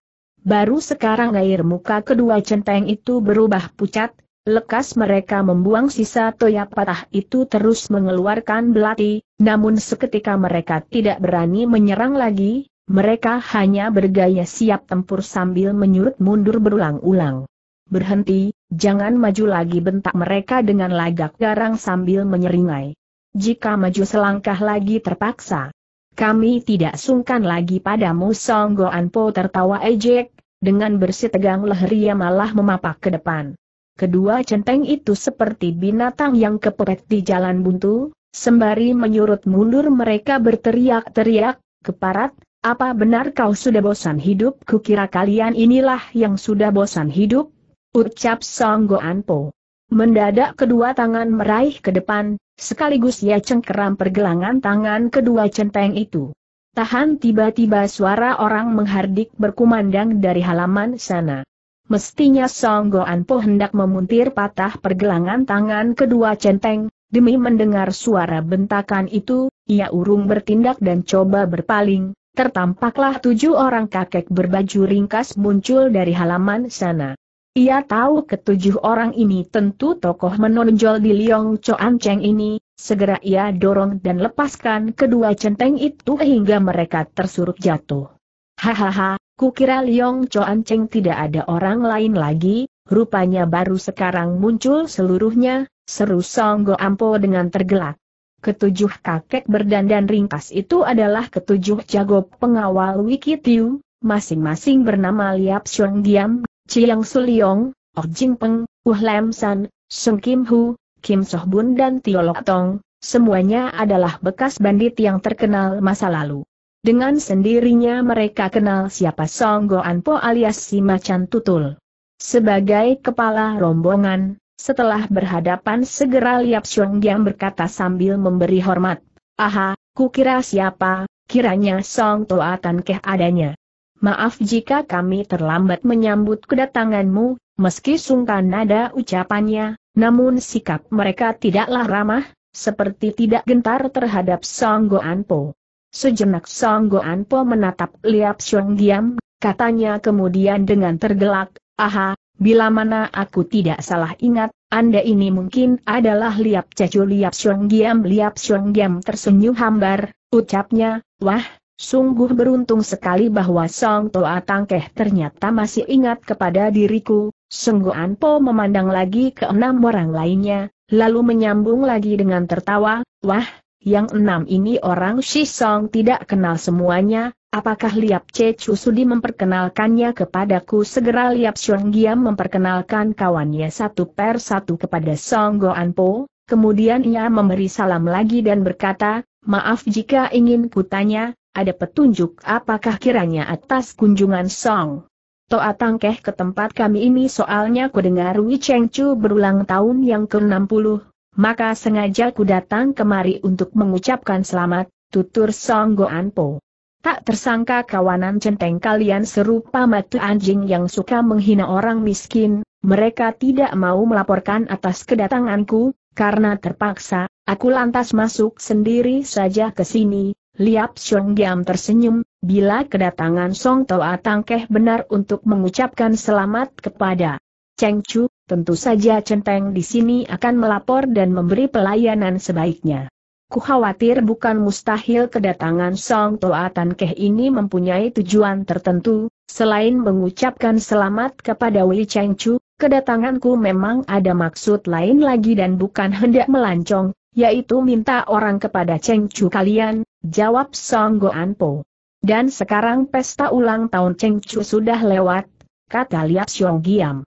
Baru sekarang air muka kedua centeng itu berubah pucat, lekas mereka membuang sisa toya patah itu terus mengeluarkan belati, namun seketika mereka tidak berani menyerang lagi, mereka hanya bergaya siap tempur sambil menyurut mundur berulang-ulang. Berhenti, jangan maju lagi bentak mereka dengan lagak garang sambil menyeringai. Jika maju selangkah lagi terpaksa. Kami tidak sungkan lagi padamu Songgo Po tertawa ejek, dengan bersitegang lehernya malah memapak ke depan. Kedua centeng itu seperti binatang yang kepepet di jalan buntu, sembari menyurut mundur mereka berteriak-teriak, keparat, apa benar kau sudah bosan hidup? Kukira kalian inilah yang sudah bosan hidup? Ucap Song Songgo Anpo. Mendadak kedua tangan meraih ke depan, sekaligus ia cengkeram pergelangan tangan kedua centeng itu. Tahan tiba-tiba suara orang menghardik berkumandang dari halaman sana. Mestinya Song Goan Po hendak memuntir patah pergelangan tangan kedua centeng, demi mendengar suara bentakan itu, ia urung bertindak dan coba berpaling, tertampaklah tujuh orang kakek berbaju ringkas muncul dari halaman sana. Ia tahu ketujuh orang ini tentu tokoh menonjol di Liong Choan Cheng ini, Segera ia dorong dan lepaskan kedua centeng itu hingga mereka tersurut jatuh. Hahaha, kukira Liong Choan Cheng tidak ada orang lain lagi, rupanya baru sekarang muncul seluruhnya, seru Song Go Ampo dengan tergelak. Ketujuh kakek berdandan ringkas itu adalah ketujuh jago pengawal Wikitiu, masing-masing bernama Liap Xiong Diam, Chiang Suliong, Oh Jing Peng, Uh Lam San, Sung Kim Hu, Kim Soh Bun dan Tio Lok Tong, semuanya adalah bekas bandit yang terkenal masa lalu. Dengan sendirinya mereka kenal siapa Song Goan Po alias si Macan Tutul. Sebagai kepala rombongan, setelah berhadapan segera Liap Xiong yang berkata sambil memberi hormat, Aha, kukira siapa, kiranya Song Tan Keh adanya. Maaf jika kami terlambat menyambut kedatanganmu, meski sungkan nada ucapannya, namun sikap mereka tidaklah ramah, seperti tidak gentar terhadap Song Goan Po. Sejenak Song Goan Po menatap Liap Xiong diam, katanya kemudian dengan tergelak, aha, bila mana aku tidak salah ingat, anda ini mungkin adalah Liap Cecu Liap Xiong Giam Liap Xiong Giam tersenyum hambar, ucapnya, wah, Sungguh beruntung sekali bahwa Song Toa Tangkeh ternyata masih ingat kepada diriku, Sungguh Anpo memandang lagi ke enam orang lainnya, lalu menyambung lagi dengan tertawa, wah, yang enam ini orang Shi Song tidak kenal semuanya, apakah Liap Che Chu Sudi memperkenalkannya kepadaku segera Liap Xiong Giam memperkenalkan kawannya satu per satu kepada Song Goan Po, kemudian ia memberi salam lagi dan berkata, maaf jika ingin kutanya, ada petunjuk apakah kiranya atas kunjungan Song. Toa Tangkeh ke tempat kami ini soalnya ku dengar Wei Cheng Chu berulang tahun yang ke-60, maka sengaja ku datang kemari untuk mengucapkan selamat, tutur Song Goan Po. Tak tersangka kawanan centeng kalian serupa matu anjing yang suka menghina orang miskin, mereka tidak mau melaporkan atas kedatanganku, karena terpaksa, aku lantas masuk sendiri saja ke sini, Liap Xiong Giam tersenyum, bila kedatangan Song Toa Tangkeh benar untuk mengucapkan selamat kepada Cheng Chu, tentu saja centeng di sini akan melapor dan memberi pelayanan sebaiknya. Kuhawatir bukan mustahil kedatangan Song Toa Tangkeh ini mempunyai tujuan tertentu, selain mengucapkan selamat kepada Wei Cheng Chu, kedatanganku memang ada maksud lain lagi dan bukan hendak melancong, yaitu minta orang kepada Cheng Chu kalian, jawab Song Goan Po. Dan sekarang pesta ulang tahun Cheng Chu sudah lewat, kata Lia Xiong Giam.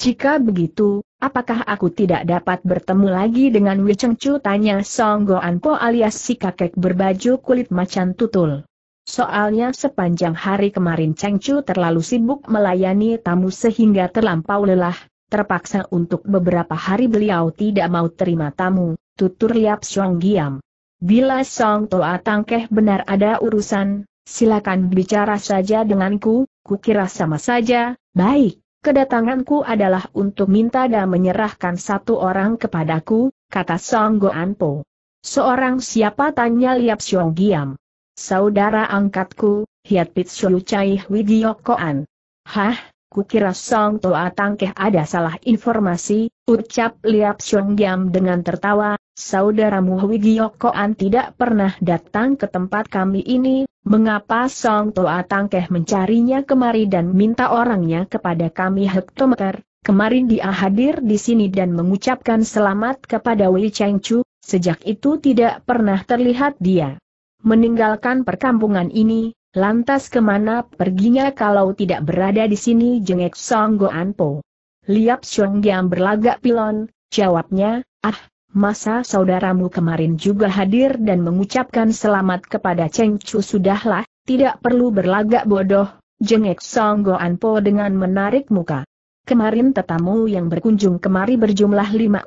Jika begitu, apakah aku tidak dapat bertemu lagi dengan Wei Cheng Chu tanya Song Goan Po alias si kakek berbaju kulit macan tutul. Soalnya sepanjang hari kemarin Cheng Chu terlalu sibuk melayani tamu sehingga terlampau lelah, terpaksa untuk beberapa hari beliau tidak mau terima tamu, tutur Liap Song Giam. Bila Song Toa Tangkeh benar ada urusan, silakan bicara saja denganku, kukira sama saja, baik. Kedatanganku adalah untuk minta dan menyerahkan satu orang kepadaku, kata Song Goan Po. Seorang siapa tanya Liap Song Giam. Saudara angkatku, Hiat Pit Xiu Chai Widiokoan. Hah, kukira Song Toa Tangkeh ada salah informasi, Ucap Liap Giam dengan tertawa, saudaramu Wigiokoan tidak pernah datang ke tempat kami ini, mengapa Song Toa Tangkeh mencarinya kemari dan minta orangnya kepada kami Hektometer? Kemarin dia hadir di sini dan mengucapkan selamat kepada Wei chu sejak itu tidak pernah terlihat dia. Meninggalkan perkampungan ini, lantas kemana perginya kalau tidak berada di sini jengek Song Goan Po. Liap Giam berlagak pilon, jawabnya, ah, masa saudaramu kemarin juga hadir dan mengucapkan selamat kepada Cheng Chu sudahlah, tidak perlu berlagak bodoh, jengek Song Po dengan menarik muka. Kemarin tetamu yang berkunjung kemari berjumlah 5-600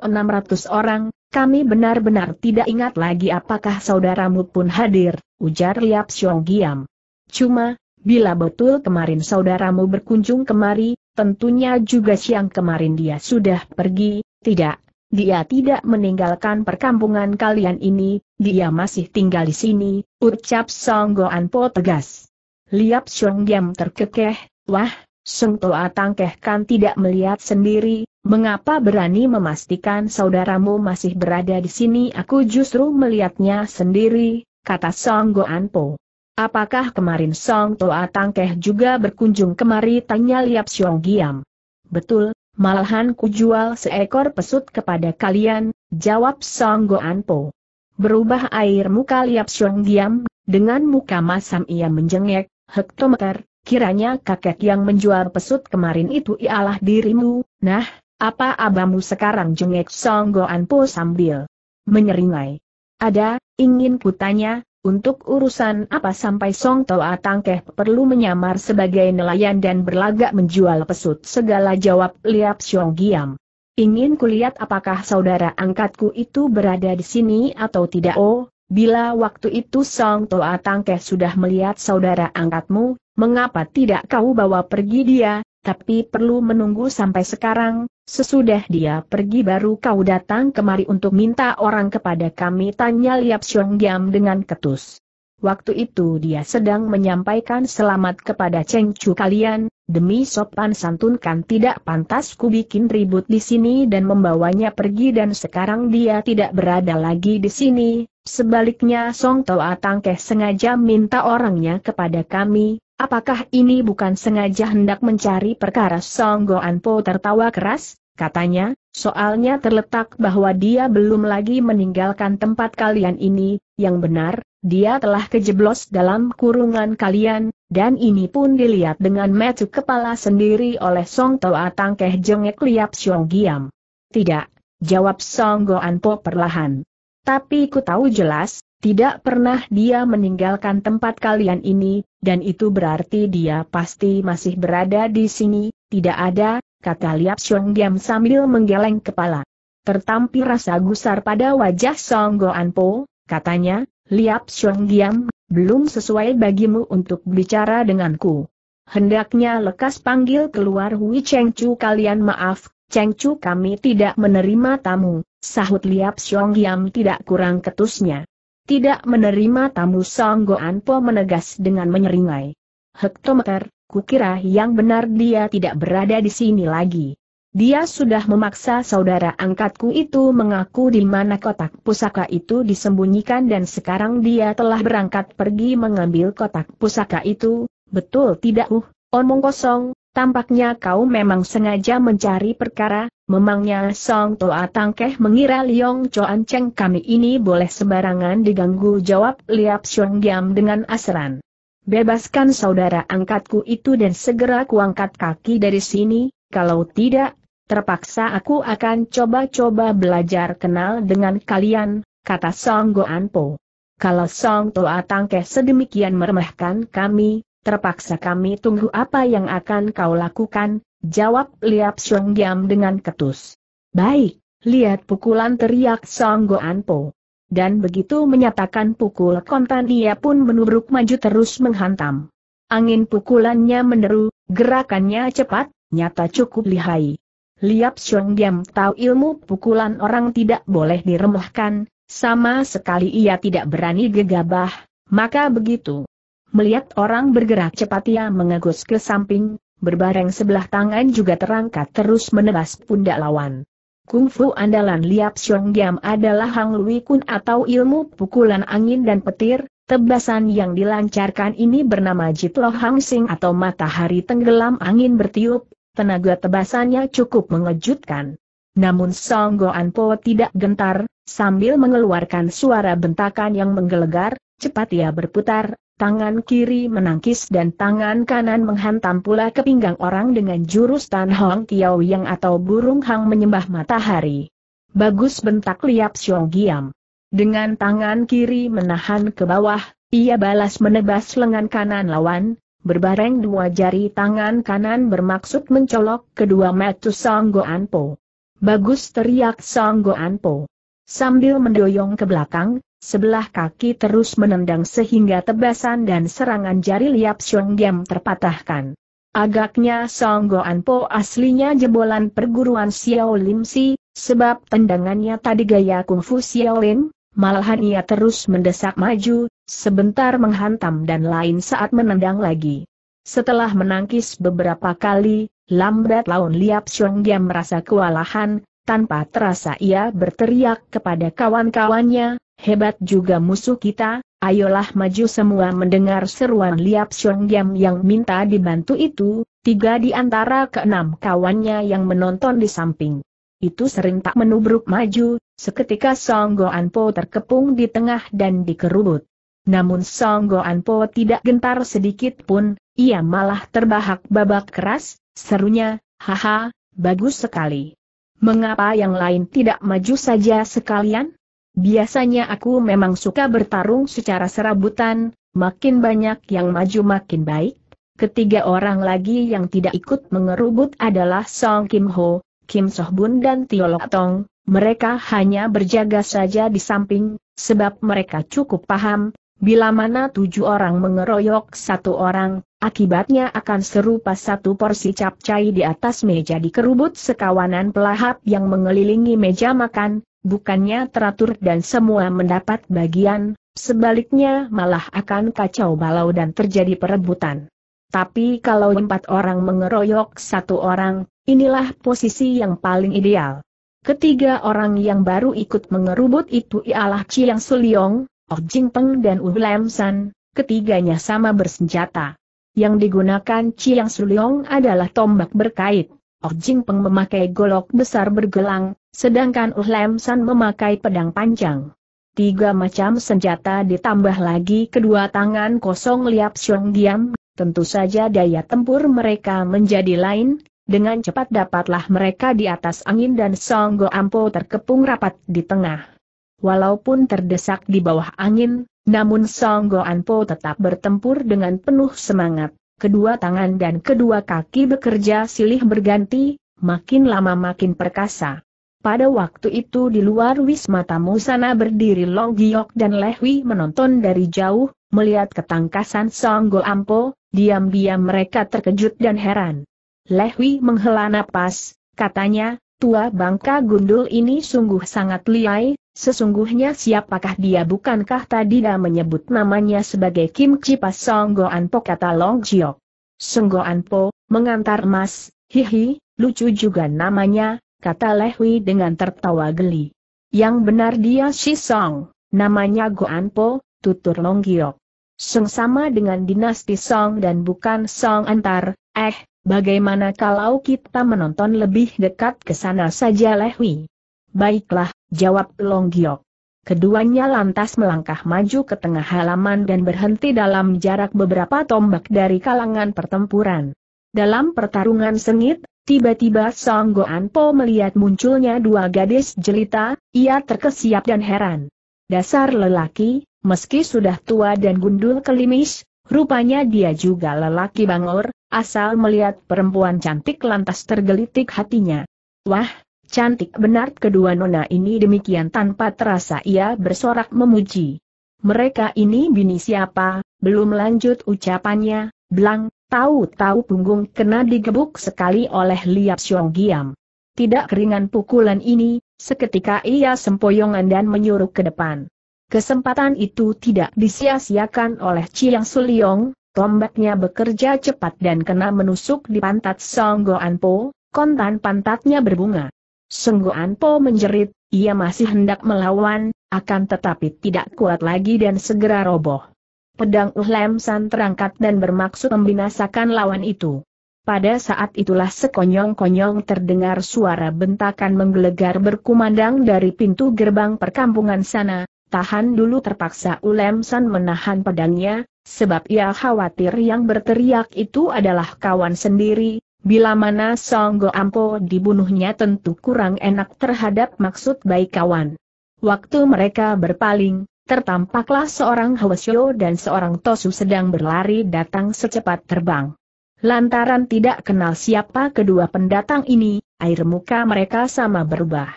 orang, kami benar-benar tidak ingat lagi apakah saudaramu pun hadir, ujar Liap Giam. Cuma, bila betul kemarin saudaramu berkunjung kemari, tentunya juga siang kemarin dia sudah pergi, tidak, dia tidak meninggalkan perkampungan kalian ini, dia masih tinggal di sini, ucap Song Goan Po tegas. Liap Song Giam terkekeh, wah, Song Toa Tangkeh kan tidak melihat sendiri, mengapa berani memastikan saudaramu masih berada di sini aku justru melihatnya sendiri, kata Song Goan Po. Apakah kemarin Song Toa Tangkeh juga berkunjung kemari tanya Liap Siong Giam? Betul, malahan ku jual seekor pesut kepada kalian, jawab Song Goan Po. Berubah air muka Liap Siong Giam, dengan muka masam ia menjengek, hektometer, kiranya kakek yang menjual pesut kemarin itu ialah dirimu, nah, apa abamu sekarang jengek Song Goan Po sambil menyeringai. Ada, ingin kutanya, untuk urusan apa sampai Song Toa Tangkeh perlu menyamar sebagai nelayan dan berlagak menjual pesut segala jawab Liap Xiong Giam. Ingin kulihat apakah saudara angkatku itu berada di sini atau tidak oh, bila waktu itu Song Toa Tangkeh sudah melihat saudara angkatmu, mengapa tidak kau bawa pergi dia, tapi perlu menunggu sampai sekarang, Sesudah dia pergi baru kau datang kemari untuk minta orang kepada kami tanya Liap Siong Giam dengan ketus. Waktu itu dia sedang menyampaikan selamat kepada Cheng Chu kalian, demi sopan santun kan tidak pantas ku bikin ribut di sini dan membawanya pergi dan sekarang dia tidak berada lagi di sini, sebaliknya Song Toa Tangkeh sengaja minta orangnya kepada kami, Apakah ini bukan sengaja hendak mencari perkara Songgo Anpo tertawa keras? Katanya, soalnya terletak bahwa dia belum lagi meninggalkan tempat kalian ini, yang benar, dia telah kejeblos dalam kurungan kalian, dan ini pun dilihat dengan metu kepala sendiri oleh Song Toa Tangkeh Jengek Liap Xiong Giam. Tidak, jawab Song Goan Po perlahan. Tapi ku tahu jelas, tidak pernah dia meninggalkan tempat kalian ini, dan itu berarti dia pasti masih berada di sini, tidak ada, kata Liap Xiong diam sambil menggeleng kepala. Tertampil rasa gusar pada wajah Song Goan Po, katanya, Liap Xiong diam, belum sesuai bagimu untuk bicara denganku. Hendaknya lekas panggil keluar Hui Cheng Chu kalian maaf, Cheng Chu kami tidak menerima tamu, sahut Liap Xiong diam tidak kurang ketusnya. Tidak menerima tamu Songgo Anpo menegas dengan menyeringai. Hektometer, kukira yang benar dia tidak berada di sini lagi. Dia sudah memaksa saudara angkatku itu mengaku di mana kotak pusaka itu disembunyikan dan sekarang dia telah berangkat pergi mengambil kotak pusaka itu, betul tidak? Uh, omong kosong, tampaknya kau memang sengaja mencari perkara, Memangnya Song Toa Tangkeh mengira Liong Choan Cheng kami ini boleh sembarangan diganggu jawab Liap Siong Giam dengan asran. Bebaskan saudara angkatku itu dan segera kuangkat kaki dari sini, kalau tidak, terpaksa aku akan coba-coba belajar kenal dengan kalian, kata Song Goan Po. Kalau Song Toa Tangkeh sedemikian meremehkan kami, terpaksa kami tunggu apa yang akan kau lakukan, Jawab Liap Siong Giam dengan ketus. Baik, lihat pukulan teriak Song Goan Po. Dan begitu menyatakan pukul kontan ia pun menubruk maju terus menghantam. Angin pukulannya meneru, gerakannya cepat, nyata cukup lihai. Liap Siong Giam tahu ilmu pukulan orang tidak boleh diremehkan, sama sekali ia tidak berani gegabah, maka begitu. Melihat orang bergerak cepat ia mengegus ke samping, berbareng sebelah tangan juga terangkat terus menebas pundak lawan. Kungfu andalan Liap Xiong Giam adalah Hang Lui Kun atau ilmu pukulan angin dan petir, tebasan yang dilancarkan ini bernama Jitlo Hang Sing atau matahari tenggelam angin bertiup, tenaga tebasannya cukup mengejutkan. Namun Song Goan Po tidak gentar, sambil mengeluarkan suara bentakan yang menggelegar, cepat ia berputar, tangan kiri menangkis dan tangan kanan menghantam pula ke pinggang orang dengan jurus Tan Hong Tiao yang atau burung hang menyembah matahari. Bagus bentak liap Xiong Giam. Dengan tangan kiri menahan ke bawah, ia balas menebas lengan kanan lawan, berbareng dua jari tangan kanan bermaksud mencolok kedua metu Song Goan Po. Bagus teriak Song Goan Po. Sambil mendoyong ke belakang, sebelah kaki terus menendang sehingga tebasan dan serangan jari Liap Xiong Giam terpatahkan. Agaknya Song Goan Po aslinya jebolan perguruan Xiao Lim Si, sebab tendangannya tadi gaya kungfu Xiao Lin. malahan ia terus mendesak maju, sebentar menghantam dan lain saat menendang lagi. Setelah menangkis beberapa kali, lambat laun Liap Xiong Giam merasa kewalahan, tanpa terasa ia berteriak kepada kawan-kawannya, Hebat juga musuh kita, ayolah maju semua mendengar seruan Liap Xiongyam yang minta dibantu itu, tiga di antara keenam kawannya yang menonton di samping. Itu sering tak menubruk maju, seketika Song Goan Po terkepung di tengah dan dikerubut. Namun Song Goan Po tidak gentar sedikit pun, ia malah terbahak babak keras, serunya, haha, bagus sekali. Mengapa yang lain tidak maju saja sekalian? Biasanya aku memang suka bertarung secara serabutan, makin banyak yang maju makin baik. Ketiga orang lagi yang tidak ikut mengerubut adalah Song Kim Ho, Kim Soh Bun dan Tio Lok Tong. Mereka hanya berjaga saja di samping, sebab mereka cukup paham, bila mana tujuh orang mengeroyok satu orang, akibatnya akan serupa satu porsi capcai di atas meja dikerubut sekawanan pelahap yang mengelilingi meja makan, bukannya teratur dan semua mendapat bagian, sebaliknya malah akan kacau balau dan terjadi perebutan. Tapi kalau empat orang mengeroyok satu orang, inilah posisi yang paling ideal. Ketiga orang yang baru ikut mengerubut itu ialah Chiang Suliong, Oh Peng dan Uh Lam San, ketiganya sama bersenjata. Yang digunakan Chiang Suliong adalah tombak berkait. Oh Peng memakai golok besar bergelang, Sedangkan Uhlem San memakai pedang panjang. Tiga macam senjata ditambah lagi kedua tangan kosong Liap Xiong diam, tentu saja daya tempur mereka menjadi lain, dengan cepat dapatlah mereka di atas angin dan Go Ampo terkepung rapat di tengah. Walaupun terdesak di bawah angin, namun Go Ampo tetap bertempur dengan penuh semangat. Kedua tangan dan kedua kaki bekerja silih berganti, makin lama makin perkasa. Pada waktu itu di luar Wisma Tamu sana berdiri Long Giok dan Lehwi menonton dari jauh, melihat ketangkasan Songgo Ampo, diam-diam mereka terkejut dan heran. Lehwi menghela napas, katanya, tua bangka gundul ini sungguh sangat liai, sesungguhnya siapakah dia bukankah tadi dah menyebut namanya sebagai Kim Cipas Songgo Ampo kata Long Giok. Songgo Ampo mengantar emas, hihi, lucu juga namanya, kata Lehui dengan tertawa geli. Yang benar dia si Song, namanya Goanpo, tutur Longgiok. sama dengan dinasti Song dan bukan Song Antar, eh, bagaimana kalau kita menonton lebih dekat ke sana saja Lehui? Baiklah, jawab Longgiok. Keduanya lantas melangkah maju ke tengah halaman dan berhenti dalam jarak beberapa tombak dari kalangan pertempuran. Dalam pertarungan sengit, Tiba-tiba Song Goan Po melihat munculnya dua gadis jelita, ia terkesiap dan heran. Dasar lelaki, meski sudah tua dan gundul kelimis, rupanya dia juga lelaki bangor, asal melihat perempuan cantik lantas tergelitik hatinya. Wah, cantik benar kedua nona ini demikian tanpa terasa ia bersorak memuji. Mereka ini bini siapa, belum lanjut ucapannya, belang. Tahu-tahu punggung kena digebuk sekali oleh Liap Xiong Giam. Tidak keringan pukulan ini, seketika ia sempoyongan dan menyuruh ke depan. Kesempatan itu tidak disia-siakan oleh Chiang Suliong, tombaknya bekerja cepat dan kena menusuk di pantat Song Goan Po, kontan pantatnya berbunga. Song Goan Po menjerit, ia masih hendak melawan, akan tetapi tidak kuat lagi dan segera roboh pedang San terangkat dan bermaksud membinasakan lawan itu. Pada saat itulah sekonyong-konyong terdengar suara bentakan menggelegar berkumandang dari pintu gerbang perkampungan sana, tahan dulu terpaksa San menahan pedangnya, sebab ia khawatir yang berteriak itu adalah kawan sendiri, bila mana Songgo Ampo dibunuhnya tentu kurang enak terhadap maksud baik kawan. Waktu mereka berpaling, tertampaklah seorang Hwasyo dan seorang Tosu sedang berlari datang secepat terbang. Lantaran tidak kenal siapa kedua pendatang ini, air muka mereka sama berubah.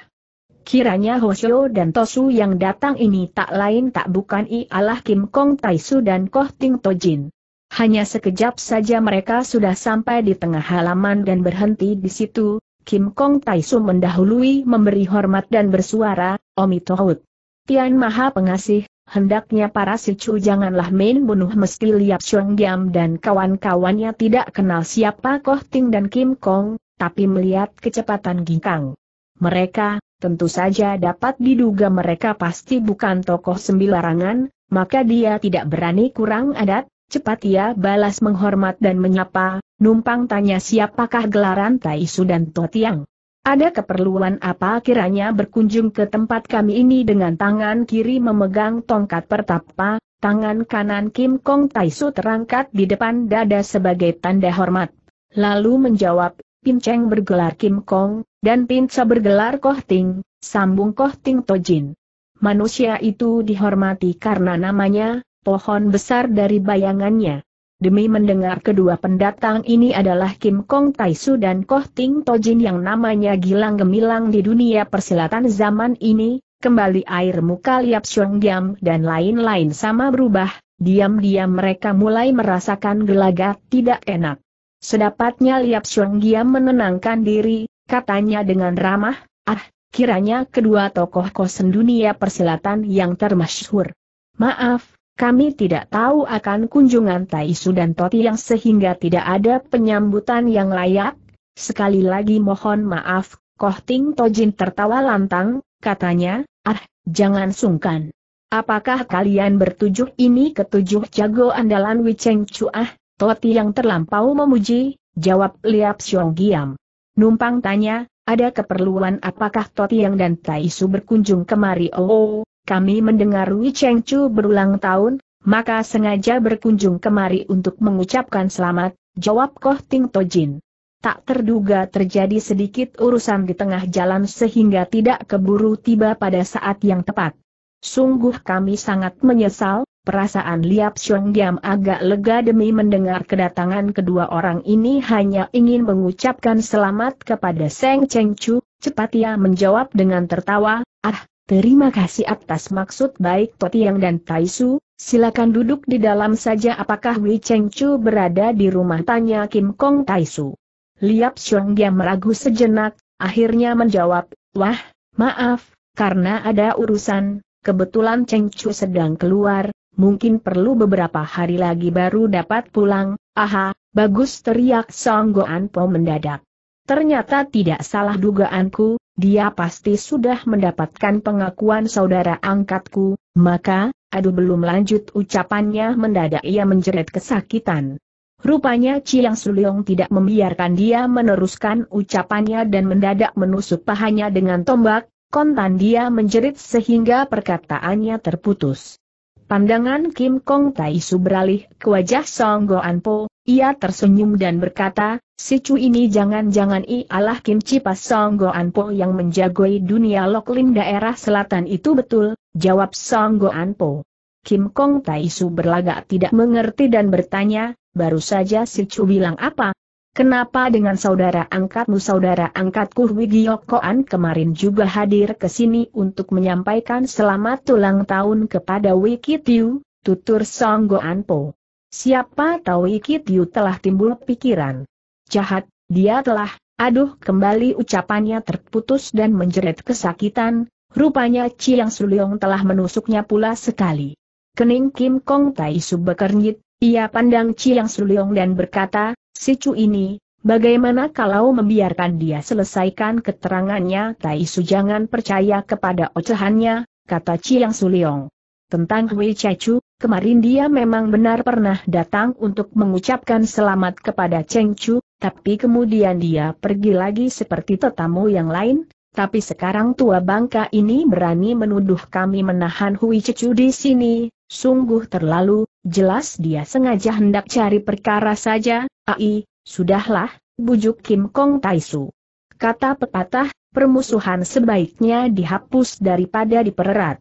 Kiranya Hwasyo dan Tosu yang datang ini tak lain tak bukan ialah Kim Kong Taisu dan Koh Ting Tojin. Hanya sekejap saja mereka sudah sampai di tengah halaman dan berhenti di situ, Kim Kong Taisu mendahului memberi hormat dan bersuara, Omi Tohut. Tian Maha Pengasih, hendaknya para si janganlah main bunuh meski Liap Xiong Giam dan kawan-kawannya tidak kenal siapa Koh Ting dan Kim Kong, tapi melihat kecepatan Gingkang. Mereka, tentu saja dapat diduga mereka pasti bukan tokoh sembilarangan, maka dia tidak berani kurang adat, cepat ia balas menghormat dan menyapa, numpang tanya siapakah gelaran Tai Su dan Totiang. Ada keperluan apa kiranya berkunjung ke tempat kami ini dengan tangan kiri memegang tongkat pertapa, tangan kanan Kim Kong Taisu terangkat di depan dada sebagai tanda hormat. Lalu menjawab, Pin Cheng bergelar Kim Kong, dan Pin bergelar Koh Ting, sambung Koh Ting Tojin. Manusia itu dihormati karena namanya, pohon besar dari bayangannya. Demi mendengar kedua pendatang ini adalah Kim Kong Taisu dan Koh Ting Tojin yang namanya gilang gemilang di dunia persilatan zaman ini, kembali air muka Liap Shongyam dan lain-lain sama berubah, diam-diam mereka mulai merasakan gelagat tidak enak. Sedapatnya Liap Shongyam menenangkan diri, katanya dengan ramah, ah, kiranya kedua tokoh kosen dunia persilatan yang termasyhur. Maaf, kami tidak tahu akan kunjungan Taisu dan Toti yang sehingga tidak ada penyambutan yang layak. Sekali lagi mohon maaf, Koh Ting Tojin tertawa lantang, katanya, ah, jangan sungkan. Apakah kalian bertujuh ini ketujuh jago andalan Wiceng Chuah? Toti yang terlampau memuji, jawab Liap Xiong Giam. Numpang tanya, ada keperluan apakah Toti yang dan Taisu berkunjung kemari? Oh, kami mendengar Wei Cheng Chu berulang tahun, maka sengaja berkunjung kemari untuk mengucapkan selamat, jawab Koh Ting Tojin. Tak terduga terjadi sedikit urusan di tengah jalan sehingga tidak keburu tiba pada saat yang tepat. Sungguh kami sangat menyesal, perasaan Liap Xiong Diam agak lega demi mendengar kedatangan kedua orang ini hanya ingin mengucapkan selamat kepada Seng Cheng Chu, cepat ia menjawab dengan tertawa, ah, Terima kasih atas maksud baik Totiang dan Taisu, silakan duduk di dalam saja apakah Wei Cheng Chu berada di rumah tanya Kim Kong Taisu. Liap Xiong Giam meragu sejenak, akhirnya menjawab, wah, maaf, karena ada urusan, kebetulan Cheng Chu sedang keluar, mungkin perlu beberapa hari lagi baru dapat pulang, aha, bagus teriak Song Goan Po mendadak. Ternyata tidak salah dugaanku, dia pasti sudah mendapatkan pengakuan saudara angkatku, maka, aduh belum lanjut ucapannya mendadak ia menjerit kesakitan. Rupanya Chiang Suliong tidak membiarkan dia meneruskan ucapannya dan mendadak menusuk pahanya dengan tombak, kontan dia menjerit sehingga perkataannya terputus. Pandangan Kim Kong Tai Su beralih ke wajah Song Go Anpo. ia tersenyum dan berkata, Si Chu ini jangan-jangan ialah Kim Cipas Song Goan Po yang menjagoi dunia Loklim daerah selatan itu betul, jawab Song Goan Po. Kim Kong Tai Su berlagak tidak mengerti dan bertanya, baru saja si Chu bilang apa? Kenapa dengan saudara angkatmu saudara angkatku Wigiok Koan kemarin juga hadir ke sini untuk menyampaikan selamat ulang tahun kepada Wikitiu? Tiu, tutur Song Goan Po. Siapa tahu Wikitiu Tiu telah timbul pikiran jahat, dia telah, aduh kembali ucapannya terputus dan menjerit kesakitan, rupanya Chiang Suliong telah menusuknya pula sekali. Kening Kim Kong Tai Su bekernyit, ia pandang Chiang Suliong dan berkata, si Chu ini, bagaimana kalau membiarkan dia selesaikan keterangannya Tai Su jangan percaya kepada ocehannya, kata Chiang Suliong. Tentang Hui Chu, Kemarin dia memang benar pernah datang untuk mengucapkan selamat kepada Cheng Chu, tapi kemudian dia pergi lagi seperti tetamu yang lain, tapi sekarang tua bangka ini berani menuduh kami menahan Hui Cecu di sini, sungguh terlalu, jelas dia sengaja hendak cari perkara saja, ai, sudahlah, bujuk Kim Kong Taisu. Kata pepatah, permusuhan sebaiknya dihapus daripada dipererat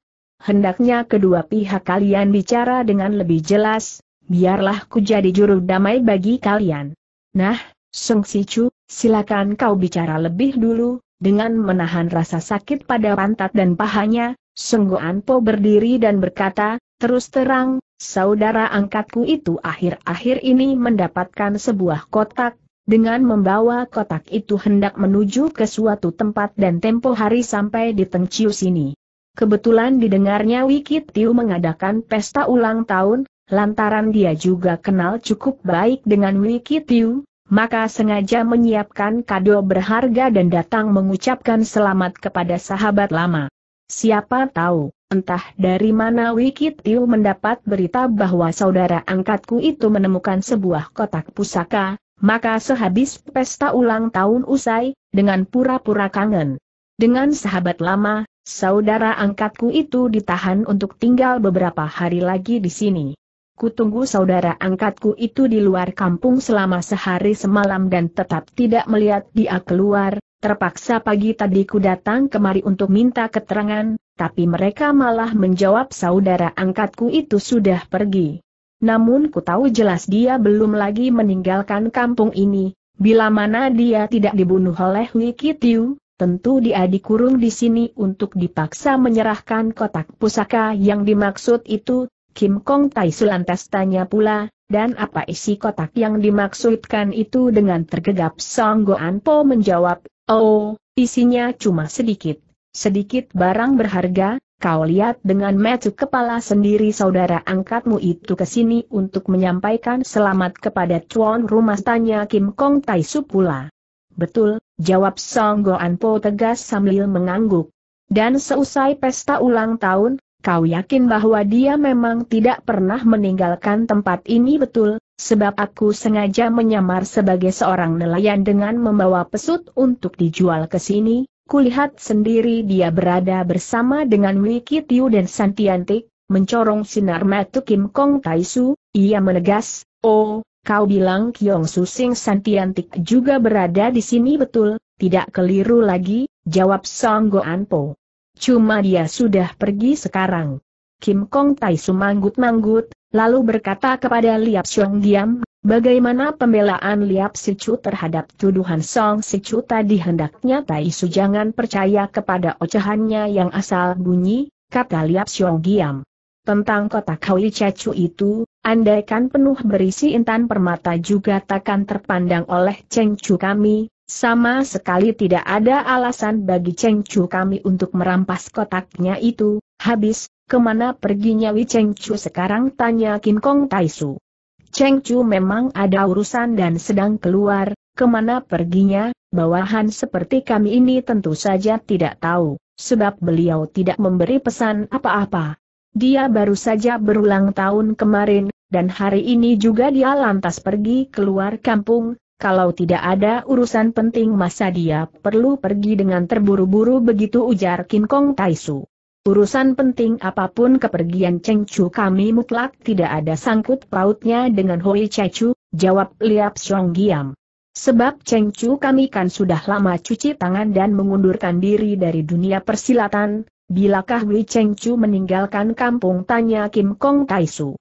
hendaknya kedua pihak kalian bicara dengan lebih jelas, biarlah ku jadi juru damai bagi kalian. Nah, Sung Si Chu, silakan kau bicara lebih dulu, dengan menahan rasa sakit pada pantat dan pahanya, Sung Sungguh Po berdiri dan berkata, terus terang, saudara angkatku itu akhir-akhir ini mendapatkan sebuah kotak, dengan membawa kotak itu hendak menuju ke suatu tempat dan tempo hari sampai di Tengciu sini. Kebetulan didengarnya Wiki Tiu mengadakan pesta ulang tahun, lantaran dia juga kenal cukup baik dengan Wiki Tiu, maka sengaja menyiapkan kado berharga dan datang mengucapkan selamat kepada sahabat lama. Siapa tahu, entah dari mana Wiki Tiu mendapat berita bahwa saudara angkatku itu menemukan sebuah kotak pusaka, maka sehabis pesta ulang tahun usai, dengan pura-pura kangen. Dengan sahabat lama, Saudara angkatku itu ditahan untuk tinggal beberapa hari lagi di sini. Kutunggu saudara angkatku itu di luar kampung selama sehari semalam dan tetap tidak melihat dia keluar, terpaksa pagi tadi ku datang kemari untuk minta keterangan, tapi mereka malah menjawab saudara angkatku itu sudah pergi. Namun ku tahu jelas dia belum lagi meninggalkan kampung ini, bila mana dia tidak dibunuh oleh Wikitiu, tentu dia dikurung di sini untuk dipaksa menyerahkan kotak pusaka yang dimaksud itu, Kim Kong Tai lantas tanya pula, dan apa isi kotak yang dimaksudkan itu dengan tergegap Song Goan Po menjawab, oh, isinya cuma sedikit, sedikit barang berharga, Kau lihat dengan metu kepala sendiri saudara angkatmu itu ke sini untuk menyampaikan selamat kepada tuan rumah tanya Kim Kong Taisu pula. Betul, Jawab Song Goan Po tegas sambil mengangguk. Dan seusai pesta ulang tahun, kau yakin bahwa dia memang tidak pernah meninggalkan tempat ini betul, sebab aku sengaja menyamar sebagai seorang nelayan dengan membawa pesut untuk dijual ke sini, kulihat sendiri dia berada bersama dengan Wiki Tiu dan Santiantik, mencorong sinar matu Kim Kong Taisu, ia menegas, oh, Kau bilang Kiong Susing Santiantik juga berada di sini betul, tidak keliru lagi, jawab Song Goan Po. Cuma dia sudah pergi sekarang. Kim Kong Tai sumanggut-manggut, lalu berkata kepada Liap Siong Diam, bagaimana pembelaan Liap Sicu terhadap tuduhan Song Sicu tadi hendaknya Tai Su jangan percaya kepada ocehannya yang asal bunyi, kata Liap Siong Diam. Tentang kota Kaui Cecu itu, Andaikan penuh berisi intan permata juga takkan terpandang oleh Cheng Chu kami, sama sekali tidak ada alasan bagi Cheng Chu kami untuk merampas kotaknya itu, habis, kemana perginya Wi Cheng Chu sekarang tanya Kin Kong Taisu. Cheng Chu memang ada urusan dan sedang keluar, kemana perginya, bawahan seperti kami ini tentu saja tidak tahu, sebab beliau tidak memberi pesan apa-apa. Dia baru saja berulang tahun kemarin, dan hari ini juga dia lantas pergi keluar kampung, kalau tidak ada urusan penting masa dia perlu pergi dengan terburu-buru begitu ujar Kim Kong Taisu. Urusan penting apapun kepergian Cheng Chu kami mutlak tidak ada sangkut pautnya dengan Hoi Chu, jawab Liap Song Giam. Sebab Cheng Chu kami kan sudah lama cuci tangan dan mengundurkan diri dari dunia persilatan, bilakah Wei Cheng Chu meninggalkan kampung tanya Kim Kong Taisu.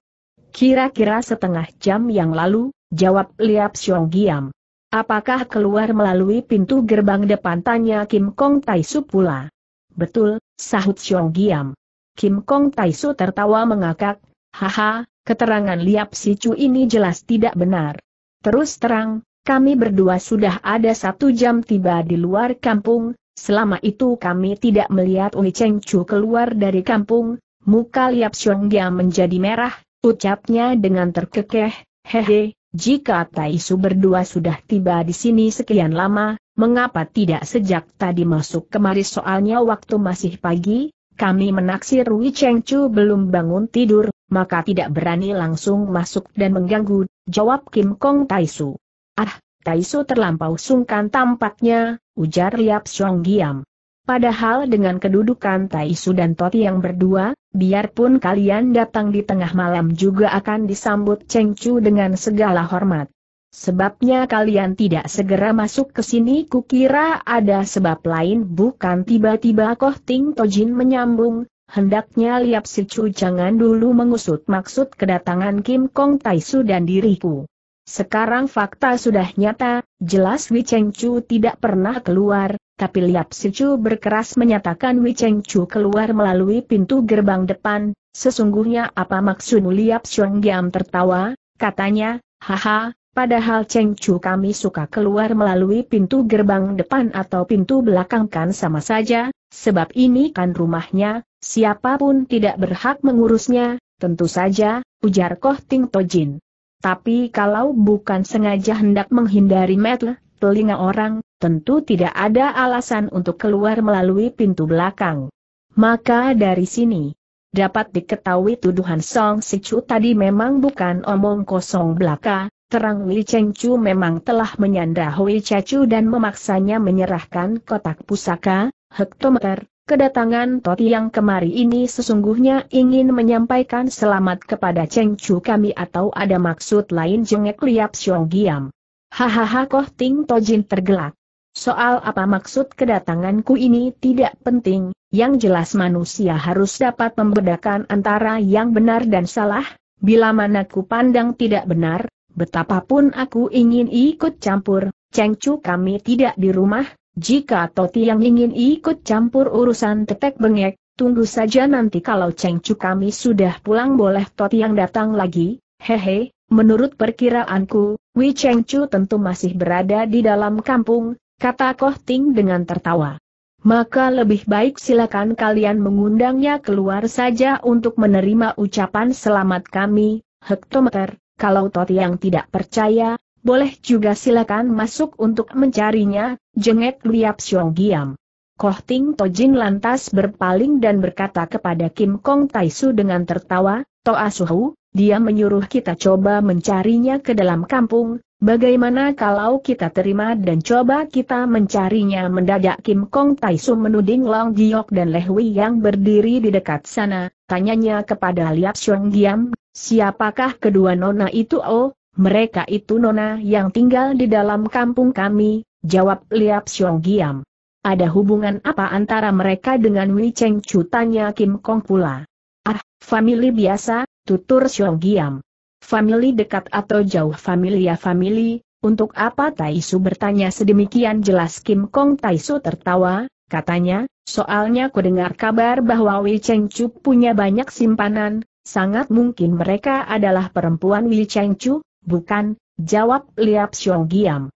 Kira-kira setengah jam yang lalu, jawab Liap Xiong Giam. Apakah keluar melalui pintu gerbang depan tanya Kim Kong Taisu pula? Betul, sahut Xiong Giam. Kim Kong Taisu tertawa mengakak, haha, keterangan Liap Si Chu ini jelas tidak benar. Terus terang, kami berdua sudah ada satu jam tiba di luar kampung, selama itu kami tidak melihat Wei Cheng Chu keluar dari kampung, muka Liap Xiong Giam menjadi merah, Ucapnya dengan terkekeh, hehe, jika Taisu berdua sudah tiba di sini sekian lama, mengapa tidak sejak tadi masuk kemari soalnya waktu masih pagi, kami menaksir Wei Cheng Chu belum bangun tidur, maka tidak berani langsung masuk dan mengganggu, jawab Kim Kong Taisu. Ah, Taisu terlampau sungkan tampaknya, ujar Liap Song Giam. Padahal dengan kedudukan Taisu dan Toti yang berdua, biarpun kalian datang di tengah malam juga akan disambut Cheng Chu dengan segala hormat. Sebabnya kalian tidak segera masuk ke sini kukira ada sebab lain bukan tiba-tiba Koh Ting Tojin menyambung, hendaknya Liap Si Chu jangan dulu mengusut maksud kedatangan Kim Kong Taisu dan diriku. Sekarang fakta sudah nyata, jelas Wei Cheng Chu tidak pernah keluar, tapi Liap Si Chu berkeras menyatakan Wei Cheng Chu keluar melalui pintu gerbang depan, sesungguhnya apa maksud Liap Xiong Giam tertawa, katanya, haha, padahal Cheng Chu kami suka keluar melalui pintu gerbang depan atau pintu belakang kan sama saja, sebab ini kan rumahnya, siapapun tidak berhak mengurusnya, tentu saja, ujar Koh Ting Tojin. Tapi kalau bukan sengaja hendak menghindari metel, telinga orang, tentu tidak ada alasan untuk keluar melalui pintu belakang. Maka dari sini, dapat diketahui tuduhan Song Sichu tadi memang bukan omong kosong belaka, terang Wei Cheng Chu memang telah menyandra Cha Chu dan memaksanya menyerahkan kotak pusaka, hektometer, Kedatangan Toti yang kemari ini sesungguhnya ingin menyampaikan selamat kepada Cheng Chu kami atau ada maksud lain jengek liap Xiong Giam. Hahaha Koh Ting Tojin tergelak. Soal apa maksud kedatanganku ini tidak penting, yang jelas manusia harus dapat membedakan antara yang benar dan salah, bila mana ku pandang tidak benar, betapapun aku ingin ikut campur, Cheng Chu kami tidak di rumah, jika Toti yang ingin ikut campur urusan tetek bengek, tunggu saja nanti kalau Cengcu kami sudah pulang boleh Toti yang datang lagi, hehe, menurut perkiraanku, Wei Chu tentu masih berada di dalam kampung, kata Koh Ting dengan tertawa. Maka lebih baik silakan kalian mengundangnya keluar saja untuk menerima ucapan selamat kami, hektometer, kalau Toti yang tidak percaya, boleh juga silakan masuk untuk mencarinya, jengek Liap siong Giam. Koh Ting Tojin lantas berpaling dan berkata kepada Kim Kong Taisu dengan tertawa, Toa ah Suhu, dia menyuruh kita coba mencarinya ke dalam kampung, Bagaimana kalau kita terima dan coba kita mencarinya mendadak Kim Kong Taisu menuding Long Giok dan Leh Wei yang berdiri di dekat sana, tanyanya kepada Liap Siong Giam, siapakah kedua nona itu oh, mereka itu nona yang tinggal di dalam kampung kami, jawab Liap Xiong Giam. Ada hubungan apa antara mereka dengan Wei Cheng Chu tanya Kim Kong pula. Ah, family biasa, tutur Xiong Giam. Family dekat atau jauh familia ya, family? untuk apa Taisu bertanya sedemikian jelas Kim Kong Taisu tertawa, katanya, soalnya ku dengar kabar bahwa Wei Cheng Chu punya banyak simpanan, sangat mungkin mereka adalah perempuan Wei Cheng Chu, Bukan, jawab Liap Xiong Giam.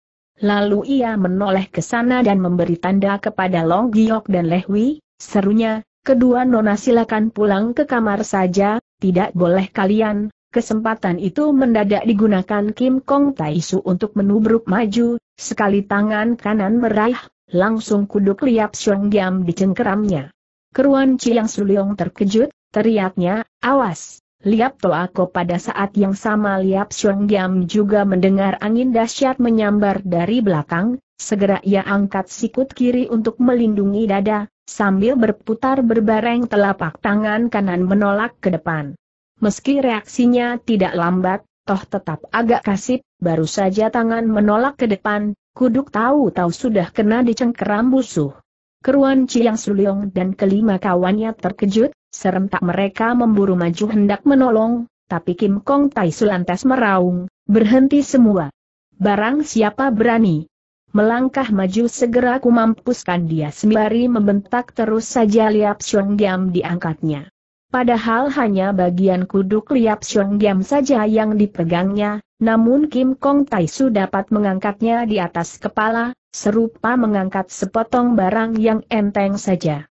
Lalu ia menoleh ke sana dan memberi tanda kepada Long Giok dan Lehwi, serunya, kedua nona silakan pulang ke kamar saja, tidak boleh kalian, kesempatan itu mendadak digunakan Kim Kong Tai Su untuk menubruk maju, sekali tangan kanan meraih, langsung kuduk liap Xiong Giam di cengkeramnya. Keruan Chiang Suliong terkejut, teriaknya, awas! Liap Toako pada saat yang sama Liap Giam juga mendengar angin dahsyat menyambar dari belakang, segera ia angkat sikut kiri untuk melindungi dada, sambil berputar berbareng telapak tangan kanan menolak ke depan. Meski reaksinya tidak lambat, toh tetap agak kasip, baru saja tangan menolak ke depan, kuduk tahu-tahu sudah kena dicengkeram musuh. Keruan Ciang Suliong dan kelima kawannya terkejut, Serentak mereka memburu maju hendak menolong, tapi Kim Kong Tai Su lantas meraung, berhenti semua. Barang siapa berani melangkah maju segera ku mampuskan dia sembari membentak terus saja Liap Xiong Giam diangkatnya. Padahal hanya bagian kuduk Liap Xiong Giam saja yang dipegangnya, namun Kim Kong Tai Su dapat mengangkatnya di atas kepala, serupa mengangkat sepotong barang yang enteng saja.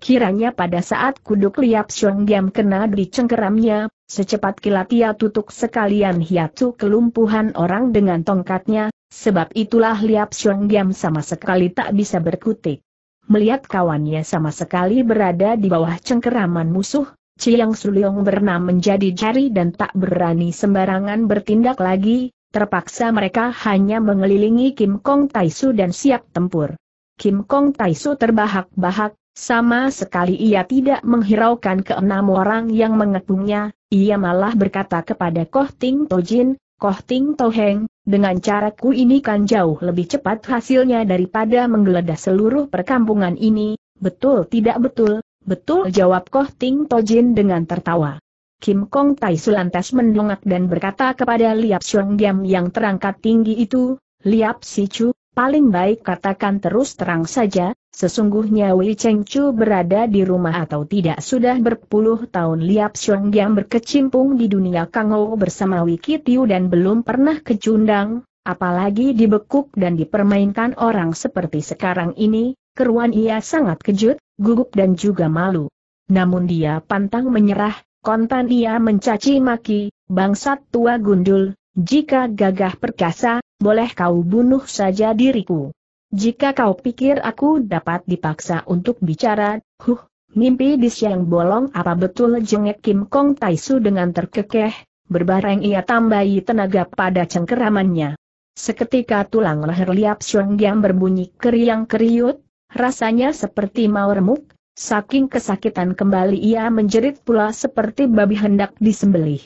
Kiranya pada saat kuduk liap Xiong Giam kena di cengkeramnya, secepat kilat ia tutup sekalian hiatu kelumpuhan orang dengan tongkatnya, sebab itulah liap Xiong Giam sama sekali tak bisa berkutik. Melihat kawannya sama sekali berada di bawah cengkeraman musuh, Ciyang Suliong bernam menjadi jari dan tak berani sembarangan bertindak lagi, terpaksa mereka hanya mengelilingi Kim Kong Taisu dan siap tempur. Kim Kong Taisu terbahak-bahak, sama sekali ia tidak menghiraukan keenam orang yang mengepungnya, ia malah berkata kepada Koh Ting Tojin, Koh Ting Toheng, dengan caraku ini kan jauh lebih cepat hasilnya daripada menggeledah seluruh perkampungan ini, betul tidak betul, betul jawab Koh Ting Tojin dengan tertawa. Kim Kong Tai Sulantes mendongak dan berkata kepada Liap Siong Giam yang terangkat tinggi itu, Liap Si Chu. Paling baik katakan terus terang saja, sesungguhnya Wei Cheng Chu berada di rumah atau tidak sudah berpuluh tahun Liap Xiong yang berkecimpung di dunia Ou bersama Wiki Tiu dan belum pernah kecundang, apalagi dibekuk dan dipermainkan orang seperti sekarang ini, keruan ia sangat kejut, gugup dan juga malu. Namun dia pantang menyerah, kontan ia mencaci maki, bangsat tua gundul, jika gagah perkasa, boleh kau bunuh saja diriku. Jika kau pikir aku dapat dipaksa untuk bicara, huh, mimpi di siang bolong apa betul jengek Kim Kong Taisu dengan terkekeh, berbareng ia tambahi tenaga pada cengkeramannya. Seketika tulang leher liap Siang yang berbunyi keriang keriut, rasanya seperti mau remuk, saking kesakitan kembali ia menjerit pula seperti babi hendak disembelih.